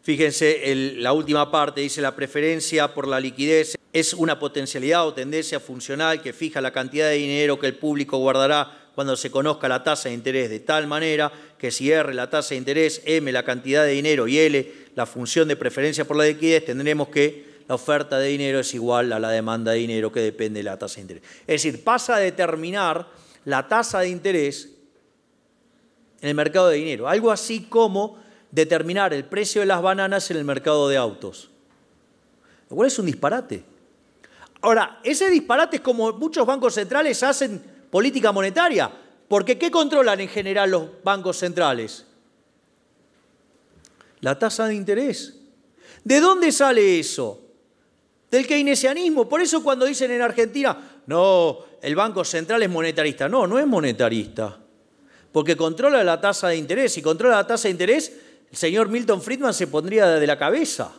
Fíjense, la última parte dice la preferencia por la liquidez es una potencialidad o tendencia funcional que fija la cantidad de dinero que el público guardará cuando se conozca la tasa de interés de tal manera que si R la tasa de interés, M la cantidad de dinero y L la función de preferencia por la liquidez, tendremos que la oferta de dinero es igual a la demanda de dinero que depende de la tasa de interés. Es decir, pasa a determinar la tasa de interés en el mercado de dinero. Algo así como determinar el precio de las bananas en el mercado de autos. Lo es un disparate. Ahora, ese disparate es como muchos bancos centrales hacen política monetaria, porque ¿qué controlan en general los bancos centrales? La tasa de interés. ¿De dónde sale eso? Del keynesianismo. Por eso cuando dicen en Argentina, no, el Banco Central es monetarista. No, no es monetarista. Porque controla la tasa de interés. Y controla la tasa de interés el señor Milton Friedman se pondría de la cabeza,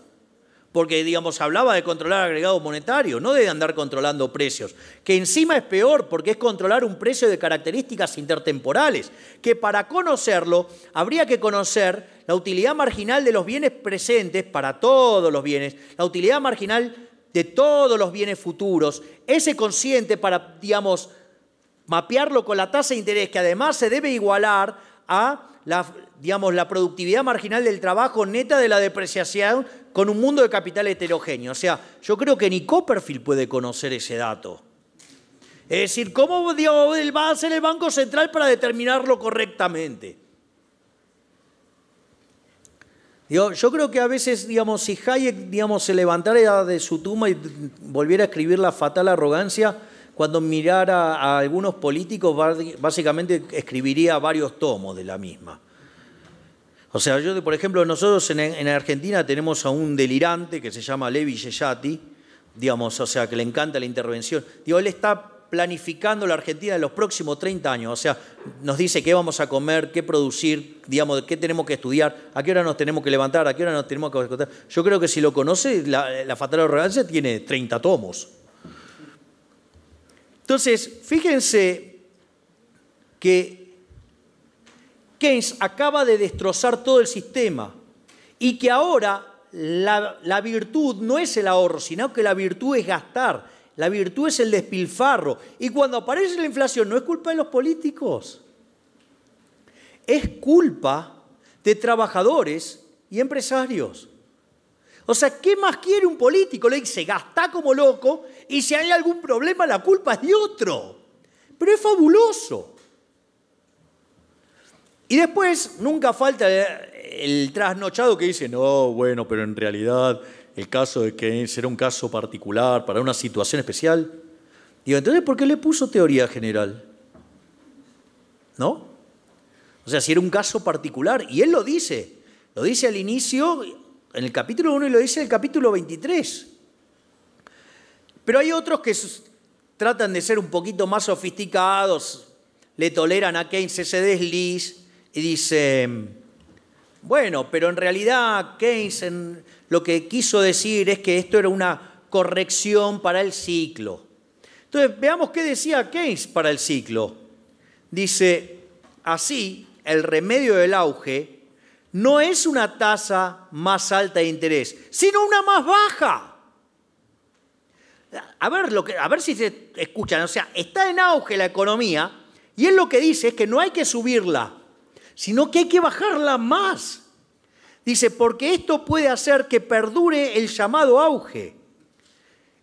porque, digamos, hablaba de controlar agregado monetario, no de andar controlando precios, que encima es peor porque es controlar un precio de características intertemporales, que para conocerlo habría que conocer la utilidad marginal de los bienes presentes para todos los bienes, la utilidad marginal de todos los bienes futuros, ese consciente para, digamos, mapearlo con la tasa de interés, que además se debe igualar a la, digamos, la productividad marginal del trabajo neta de la depreciación con un mundo de capital heterogéneo. O sea, yo creo que ni Copperfield puede conocer ese dato. Es decir, ¿cómo va a hacer el Banco Central para determinarlo correctamente? Yo, yo creo que a veces, digamos, si Hayek digamos, se levantara de su tumba y volviera a escribir la fatal arrogancia, cuando mirara a algunos políticos, básicamente escribiría varios tomos de la misma. O sea, yo, por ejemplo, nosotros en, Argentina tenemos a un delirante que se llama Levi Yeyati, digamos, o sea, que le encanta la intervención. Digo, él está planificando la Argentina en los próximos 30 años. O sea, nos dice qué vamos a comer, qué producir, digamos, qué tenemos que estudiar, a qué hora nos tenemos que levantar, a qué hora nos tenemos que Yo creo que si lo conoce, la, la Fatal Arrogancia tiene 30 tomos. Entonces, fíjense que Keynes acaba de destrozar todo el sistema y que ahora la, virtud no es el ahorro, sino que la virtud es gastar, la virtud es el despilfarro. Y cuando aparece la inflación no es culpa de los políticos, es culpa de trabajadores y empresarios. O sea, ¿qué más quiere un político? Le dice, gasta como loco y si hay algún problema la culpa es de otro. Pero es fabuloso. Y después nunca falta el trasnochado que dice, no, bueno, pero en realidad el caso de que será un caso particular para una situación especial. Digo, entonces, ¿por qué le puso teoría general? ¿No? O sea, si era un caso particular, y él lo dice, lo dice al inicio, en el capítulo 1 y lo dice en el capítulo 23. Pero hay otros que tratan de ser un poquito más sofisticados, le toleran a Keynes ese desliz y dicen, bueno, pero en realidad Keynes lo que quiso decir es que esto era una corrección para el ciclo. Entonces, veamos qué decía Keynes para el ciclo. Dice, así, el remedio del auge no es una tasa más alta de interés, sino una más baja. A ver, lo que, a ver si se escuchan. O sea, está en auge la economía y él lo que dice es que no hay que subirla, sino que hay que bajarla más. Dice, porque esto puede hacer que perdure el llamado auge.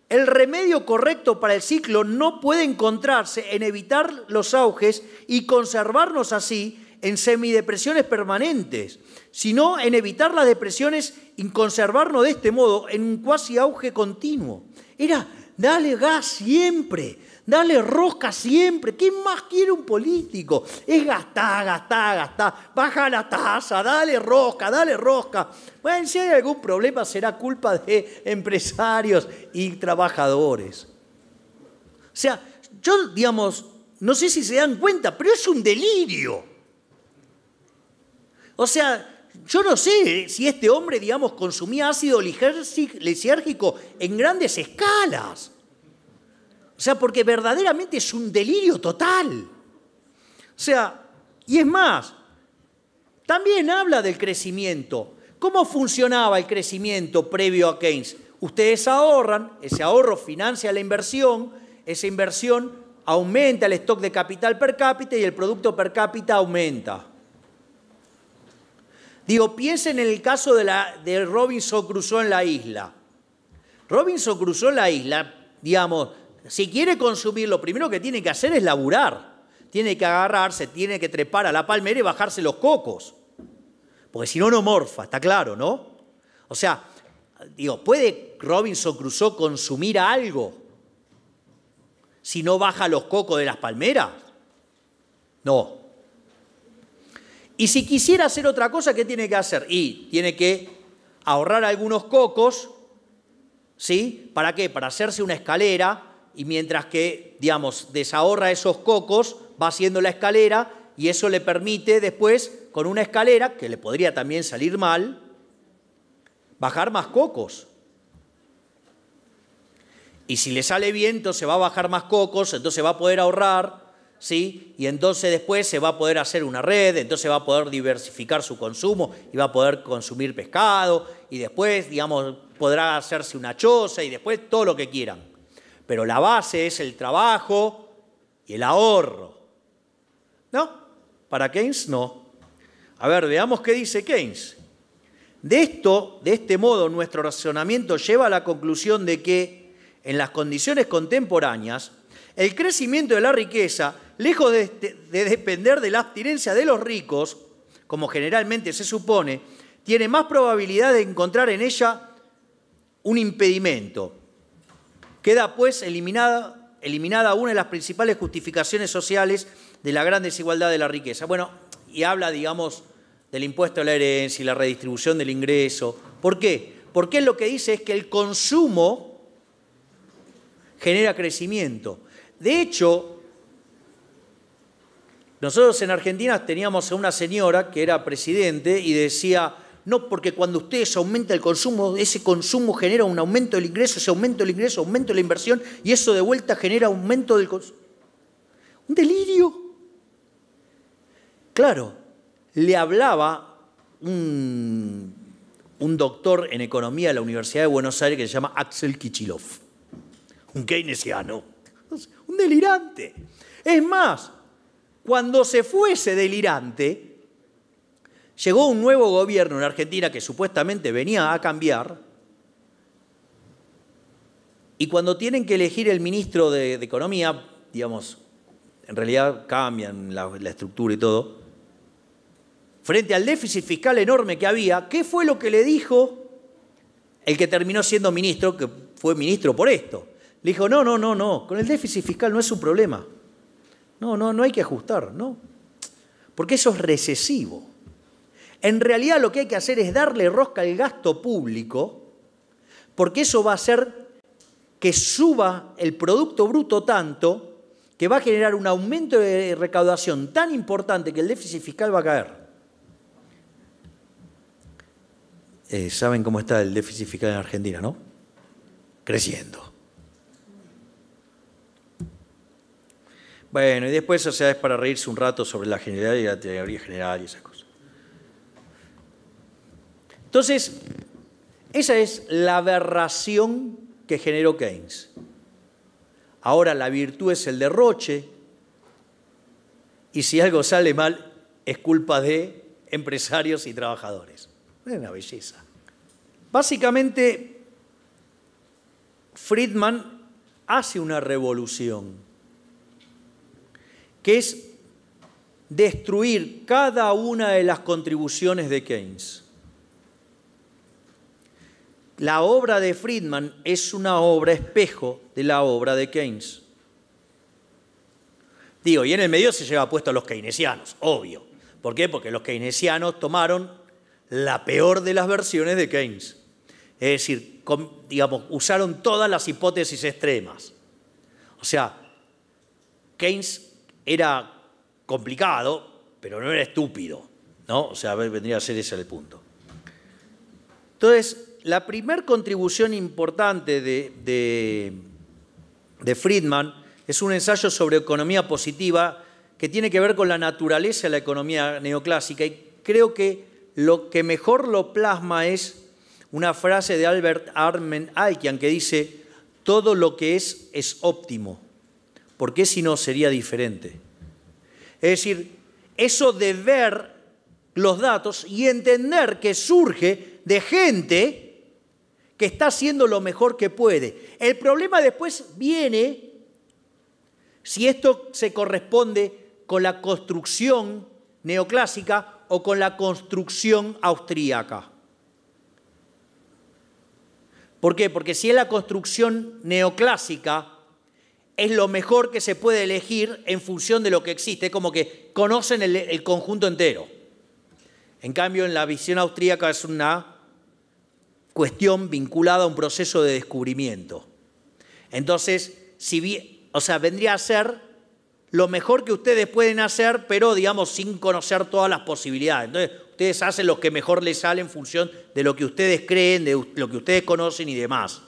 El remedio correcto para el ciclo no puede encontrarse en evitar los auges y conservarnos así en semidepresiones permanentes, sino en evitar las depresiones y conservarnos de este modo en un cuasi auge continuo. Era, dale gas siempre, dale rosca siempre. ¿Qué más quiere un político? Es gastar, gastar, gastar. Baja la tasa, dale rosca, dale rosca. Bueno, si hay algún problema será culpa de empresarios y trabajadores. O sea, yo, digamos, no sé si se dan cuenta, pero es un delirio. O sea, yo no sé si este hombre, digamos, consumía ácido lisérgico en grandes escalas. O sea, porque verdaderamente es un delirio total. O sea, y es más, también habla del crecimiento. ¿Cómo funcionaba el crecimiento previo a Keynes? Ustedes ahorran, ese ahorro financia la inversión, esa inversión aumenta el stock de capital per cápita y el producto per cápita aumenta. Digo, piensen en el caso de, la, Robinson Crusoe en la isla. Robinson Crusoe en la isla, digamos, si quiere consumir, lo primero que tiene que hacer es laburar. Tiene que agarrarse, tiene que trepar a la palmera y bajarse los cocos. Porque si no, no morfa, está claro, ¿no? O sea, digo, ¿puede Robinson Crusoe consumir algo si no baja los cocos de las palmeras? No. Y si quisiera hacer otra cosa, ¿qué tiene que hacer? Y tiene que ahorrar algunos cocos, ¿sí? ¿Para qué? Para hacerse una escalera y mientras que, digamos, desahorra esos cocos, va haciendo la escalera y eso le permite después, con una escalera, que le podría también salir mal, bajar más cocos. Y si le sale viento, se va a bajar más cocos, entonces va a poder ahorrar ¿sí? Y entonces después se va a poder hacer una red, entonces va a poder diversificar su consumo y va a poder consumir pescado y después, digamos, podrá hacerse una choza y después todo lo que quieran. Pero la base es el trabajo y el ahorro. ¿No? Para Keynes no. A ver, veamos qué dice Keynes. De esto, de este modo, nuestro razonamiento lleva a la conclusión de que en las condiciones contemporáneas, el crecimiento de la riqueza lejos este, de, depender de la abstinencia de los ricos, como generalmente se supone, tiene más probabilidad de encontrar en ella un impedimento. Queda pues eliminada, eliminada una de las principales justificaciones sociales de la gran desigualdad de la riqueza. Bueno, y habla, digamos, del impuesto a la herencia y la redistribución del ingreso. ¿Por qué? Porque lo que dice es que el consumo genera crecimiento. De hecho, nosotros en Argentina teníamos a una señora que era presidente y decía, no, porque cuando ustedes aumenta el consumo, ese consumo genera un aumento del ingreso, ese aumento del ingreso, aumenta la inversión, y eso de vuelta genera aumento del consumo. Un delirio. Claro, le hablaba un, un doctor en economía de la Universidad de Buenos Aires que se llama Axel Kichilov, un keynesiano, un delirante. Es más, cuando se fuese delirante, llegó un nuevo gobierno en Argentina que supuestamente venía a cambiar, y cuando tienen que elegir el ministro de, Economía, digamos, en realidad cambian la, estructura y todo, frente al déficit fiscal enorme que había, ¿qué fue lo que le dijo el que terminó siendo ministro, que fue ministro por esto? Le dijo, no, no, no, no, con el déficit fiscal no es su problema. No, no, no hay que ajustar, no. Porque eso es recesivo. En realidad lo que hay que hacer es darle rosca al gasto público, porque eso va a hacer que suba el Producto Bruto tanto que va a generar un aumento de recaudación tan importante que el déficit fiscal va a caer. Eh, ¿Saben cómo está el déficit fiscal en Argentina, no? Creciendo. Bueno, y después, o sea, es para reírse un rato sobre la generalidad y la teoría general y esas cosas. Entonces, esa es la aberración que generó Keynes. Ahora la virtud es el derroche y si algo sale mal es culpa de empresarios y trabajadores. Es una belleza. Básicamente, Friedman hace una revolución que es destruir cada una de las contribuciones de Keynes. La obra de Friedman es una obra espejo de la obra de Keynes. Digo, y en el medio se lleva puesto a los keynesianos, obvio. ¿Por qué? Porque los keynesianos tomaron la peor de las versiones de Keynes. Es decir, digamos, usaron todas las hipótesis extremas. O sea, Keynes era complicado, pero no era estúpido, ¿no? O sea, vendría a ser ese el punto. Entonces, la primer contribución importante de, Friedman es un ensayo sobre economía positiva que tiene que ver con la naturaleza de la economía neoclásica y creo que lo que mejor lo plasma es una frase de Albert Armen Alkian que dice, todo lo que es es óptimo. ¿Por qué si no sería diferente. Es decir, eso de ver los datos y entender que surge de gente que está haciendo lo mejor que puede. El problema después viene si esto se corresponde con la construcción neoclásica o con la construcción austríaca. ¿Por qué? Porque si es la construcción neoclásica, es lo mejor que se puede elegir en función de lo que existe, como que conocen el, conjunto entero. En cambio, en la visión austríaca es una cuestión vinculada a un proceso de descubrimiento. Entonces, si o sea, vendría a ser lo mejor que ustedes pueden hacer, pero digamos sin conocer todas las posibilidades. Entonces, ustedes hacen lo que mejor les sale en función de lo que ustedes creen, de lo que ustedes conocen y demás.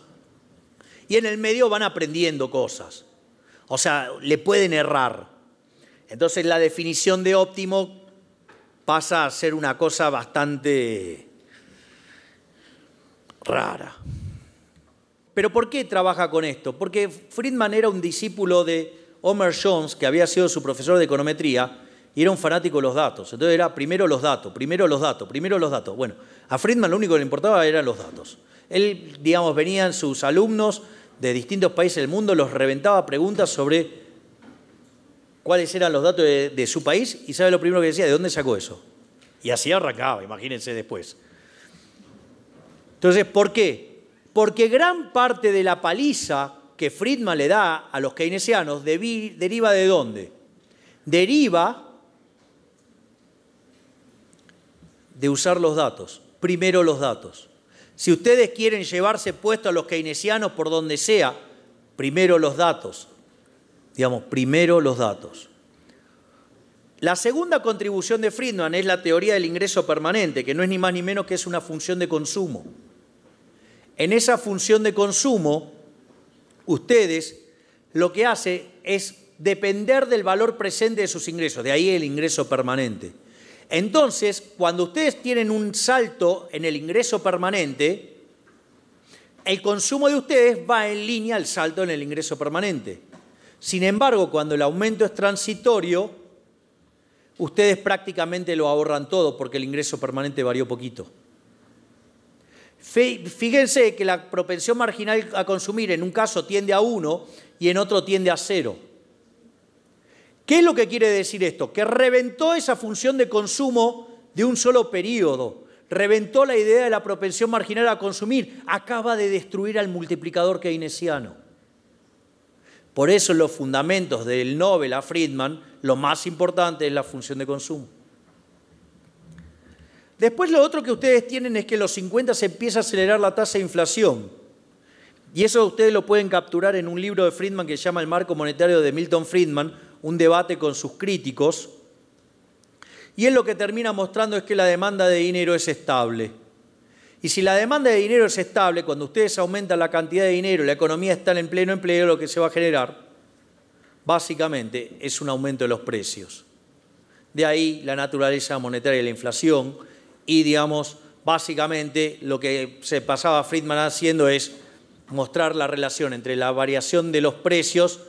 Y en el medio van aprendiendo cosas. O sea, le pueden errar. Entonces la definición de óptimo pasa a ser una cosa bastante rara. Pero ¿por qué trabaja con esto? Porque Friedman era un discípulo de Homer Jones, que había sido su profesor de econometría, y era un fanático de los datos. Entonces era primero los datos, primero los datos, primero los datos. Bueno, a Friedman lo único que le importaba eran los datos. Él, digamos, venían sus alumnos de distintos países del mundo los reventaba preguntas sobre cuáles eran los datos de, su país y sabe lo primero que decía, ¿de dónde sacó eso? Y así arrancaba, imagínense después. Entonces, ¿por qué? Porque gran parte de la paliza que Friedman le da a los keynesianos deriva de dónde? Deriva de usar los datos, primero los datos. Si ustedes quieren llevarse puesto a los keynesianos por donde sea, primero los datos. Digamos, primero los datos. La segunda contribución de Friedman es la teoría del ingreso permanente, que no es ni más ni menos que es una función de consumo. En esa función de consumo, ustedes lo que hacen es depender del valor presente de sus ingresos, de ahí el ingreso permanente. Entonces, cuando ustedes tienen un salto en el ingreso permanente, el consumo de ustedes va en línea al salto en el ingreso permanente. Sin embargo, cuando el aumento es transitorio, ustedes prácticamente lo ahorran todo porque el ingreso permanente varió poquito. Fíjense que la propensión marginal a consumir en un caso tiende a 1 y en otro tiende a 0. ¿Qué es lo que quiere decir esto? Que reventó esa función de consumo de un solo periodo. Reventó la idea de la propensión marginal a consumir. Acaba de destruir al multiplicador keynesiano. Por eso los fundamentos del Nobel a Friedman, lo más importante es la función de consumo. Después lo otro que ustedes tienen es que en los 50 se empieza a acelerar la tasa de inflación. Y eso ustedes lo pueden capturar en un libro de Friedman que se llama El Marco Monetario de Milton Friedman, un debate con sus críticos. Y él lo que termina mostrando es que la demanda de dinero es estable. Y si la demanda de dinero es estable, cuando ustedes aumentan la cantidad de dinero, y la economía está en pleno empleo, lo que se va a generar, básicamente, es un aumento de los precios. De ahí la naturaleza monetaria de la inflación y, digamos, básicamente lo que se pasaba Friedman haciendo es mostrar la relación entre la variación de los precios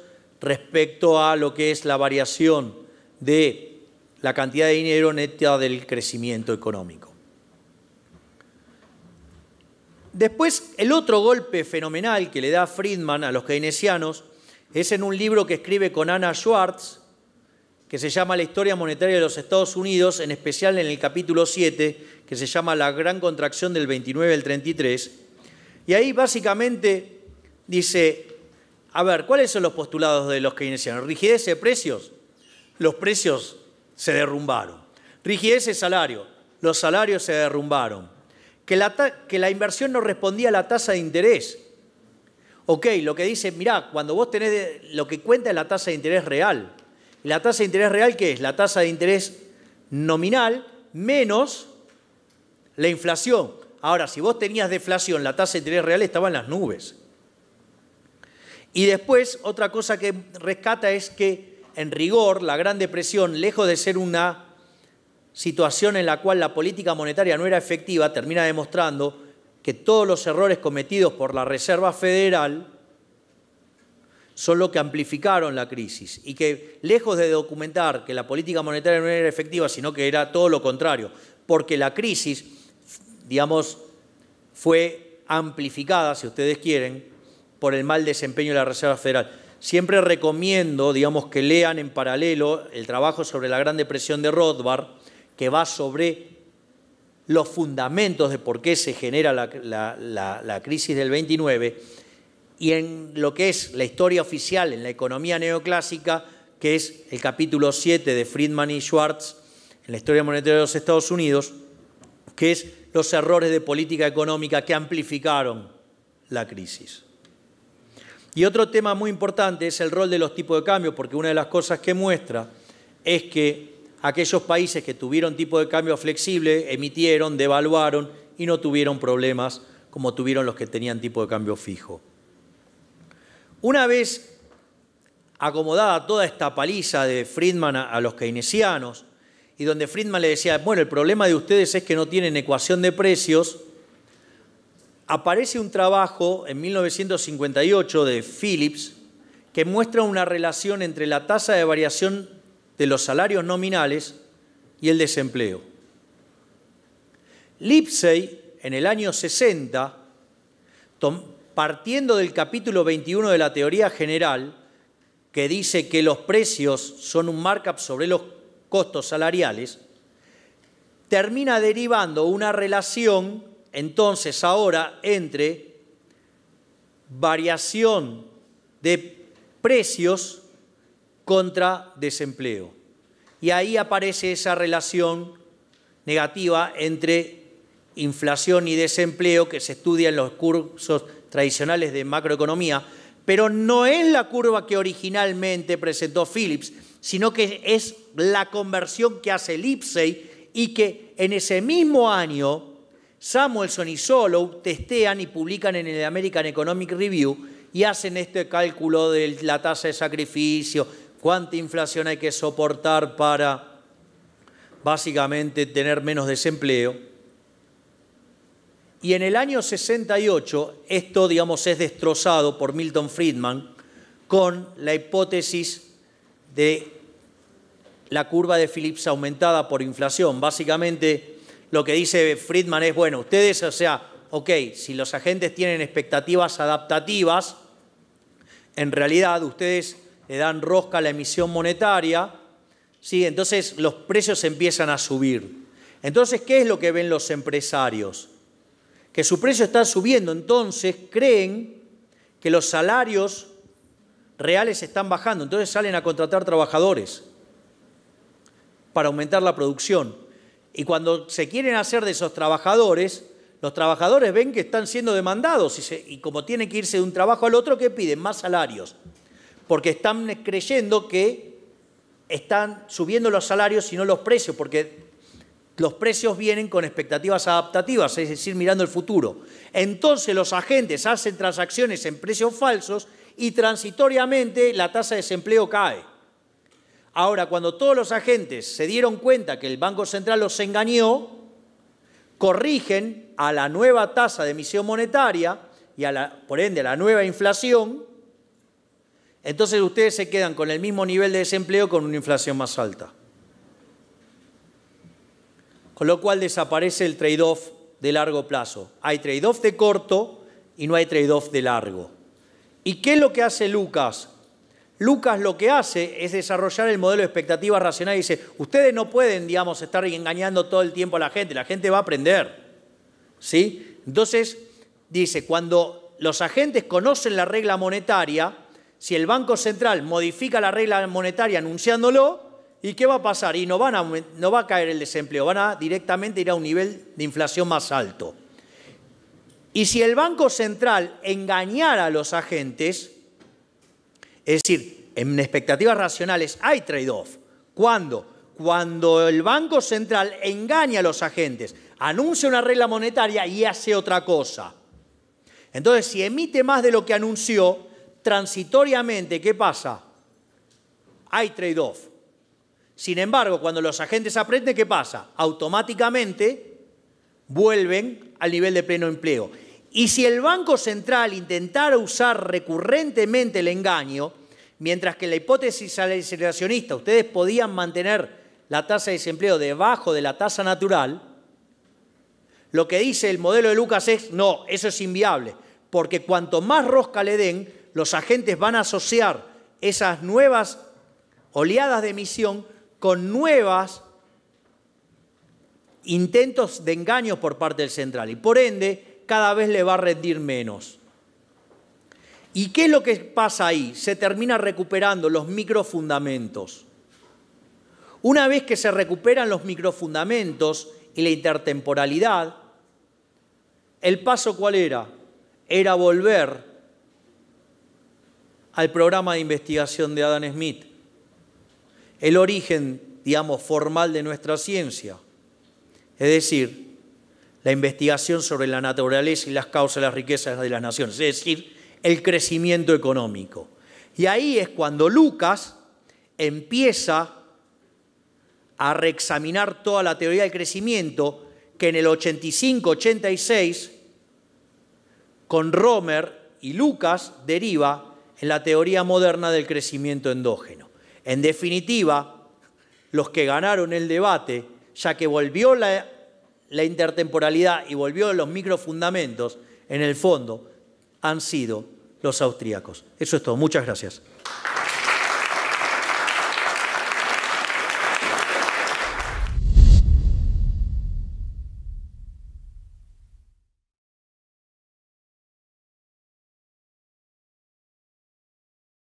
respecto a lo que es la variación de la cantidad de dinero neta del crecimiento económico. Después, el otro golpe fenomenal que le da Friedman a los keynesianos es en un libro que escribe con Anna Schwartz, que se llama La historia monetaria de los Estados Unidos, en especial en el capítulo 7, que se llama La gran contracción del 29 al 33. Y ahí básicamente dice, a ver, ¿cuáles son los postulados de los que iniciaron? Rigidez de precios. Los precios se derrumbaron. Rigidez de salario. Los salarios se derrumbaron. Que la, inversión no respondía a la tasa de interés. Ok, lo que dice, mirá, cuando vos tenés, lo que cuenta es la tasa de interés real. ¿La tasa de interés real qué es? La tasa de interés nominal menos la inflación. Ahora, si vos tenías deflación, la tasa de interés real estaba en las nubes. Y después, otra cosa que rescata es que, en rigor, la Gran Depresión, lejos de ser una situación en la cual la política monetaria no era efectiva, termina demostrando que todos los errores cometidos por la Reserva Federal son lo que amplificaron la crisis y que lejos de documentar que la política monetaria no era efectiva, sino que era todo lo contrario, porque la crisis, digamos, fue amplificada, si ustedes quieren, por el mal desempeño de la Reserva Federal. Siempre recomiendo, digamos, que lean en paralelo el trabajo sobre la Gran Depresión de Rothbard, que va sobre los fundamentos de por qué se genera la, crisis del 29 y en lo que es la historia oficial en la economía neoclásica, que es el capítulo 7 de Friedman y Schwartz en la historia monetaria de los Estados Unidos, que es los errores de política económica que amplificaron la crisis. Y otro tema muy importante es el rol de los tipos de cambio, porque una de las cosas que muestra es que aquellos países que tuvieron tipo de cambio flexible emitieron, devaluaron y no tuvieron problemas como tuvieron los que tenían tipo de cambio fijo. Una vez acomodada toda esta paliza de Friedman a, los keynesianos, y donde Friedman le decía, bueno, el problema de ustedes es que no tienen ecuación de precios, aparece un trabajo en 1958 de Phillips que muestra una relación entre la tasa de variación de los salarios nominales y el desempleo. Lipsey, en el año 60, partiendo del capítulo 21 de la teoría general, que dice que los precios son un markup sobre los costos salariales, termina derivando una relación entonces ahora entre variación de precios contra desempleo. Y ahí aparece esa relación negativa entre inflación y desempleo que se estudia en los cursos tradicionales de macroeconomía, pero no es la curva que originalmente presentó Phillips, sino que es la conversión que hace Lipsey y que en ese mismo año Samuelson y Solow testean y publican en el American Economic Review y hacen este cálculo de la tasa de sacrificio, cuánta inflación hay que soportar para básicamente tener menos desempleo. Y en el año 68, esto digamos es destrozado por Milton Friedman con la hipótesis de la curva de Phillips aumentada por inflación. Básicamente, lo que dice Friedman es, bueno, ustedes, o sea, ok, si los agentes tienen expectativas adaptativas, en realidad ustedes le dan rosca a la emisión monetaria, ¿sí? entonces los precios empiezan a subir. Entonces, ¿qué es lo que ven los empresarios? Que su precio está subiendo, entonces creen que los salarios reales están bajando, entonces salen a contratar trabajadores para aumentar la producción. Y cuando se quieren hacer de esos trabajadores, los trabajadores ven que están siendo demandados y, como tienen que irse de un trabajo al otro, ¿qué piden? Más salarios. Porque están creyendo que están subiendo los salarios y no los precios, porque los precios vienen con expectativas adaptativas, es decir, mirando el futuro. Entonces los agentes hacen transacciones en precios falsos y transitoriamente la tasa de desempleo cae. Ahora, cuando todos los agentes se dieron cuenta que el Banco Central los engañó, corrigen a la nueva tasa de emisión monetaria y a la, por ende a la nueva inflación, entonces ustedes se quedan con el mismo nivel de desempleo con una inflación más alta. Con lo cual desaparece el trade-off de largo plazo. Hay trade-off de corto y no hay trade-off de largo. ¿Y qué es lo que hace Lucas Lucas lo que hace es desarrollar el modelo de expectativa racional y dice, ustedes no pueden, digamos, estar engañando todo el tiempo a la gente, la gente va a aprender. ¿Sí? Entonces, dice, cuando los agentes conocen la regla monetaria, si el Banco Central modifica la regla monetaria anunciándolo, ¿y qué va a pasar? Y no, no va a caer el desempleo, van a directamente ir a un nivel de inflación más alto. Y si el Banco Central engañara a los agentes, es decir, en expectativas racionales hay trade-off. ¿Cuándo? Cuando el Banco Central engaña a los agentes, anuncia una regla monetaria y hace otra cosa. Entonces, si emite más de lo que anunció, transitoriamente, ¿qué pasa? Hay trade-off. Sin embargo, cuando los agentes aprenden, ¿qué pasa? Automáticamente vuelven al nivel de pleno empleo. Y si el Banco Central intentara usar recurrentemente el engaño, mientras que la hipótesis aceleracionista ustedes podían mantener la tasa de desempleo debajo de la tasa natural, lo que dice el modelo de Lucas es, no, eso es inviable, porque cuanto más rosca le den, los agentes van a asociar esas nuevas oleadas de emisión con nuevas intentos de engaño por parte del central. Y por ende, cada vez le va a rendir menos. ¿Y qué es lo que pasa ahí? Se termina recuperando los microfundamentos. Una vez que se recuperan los microfundamentos y la intertemporalidad, el paso cuál era? Era volver al programa de investigación de Adam Smith, el origen, digamos, formal de nuestra ciencia. Es decir, la investigación sobre la naturaleza y las causas de las riquezas de las naciones, es decir, el crecimiento económico. Y ahí es cuando Lucas empieza a reexaminar toda la teoría del crecimiento que en el 85-86 con Romer y Lucas deriva en la teoría moderna del crecimiento endógeno. En definitiva, los que ganaron el debate, ya que volvió la la intertemporalidad y volvió a los microfundamentos, en el fondo, han sido los austríacos. Eso es todo. Muchas gracias.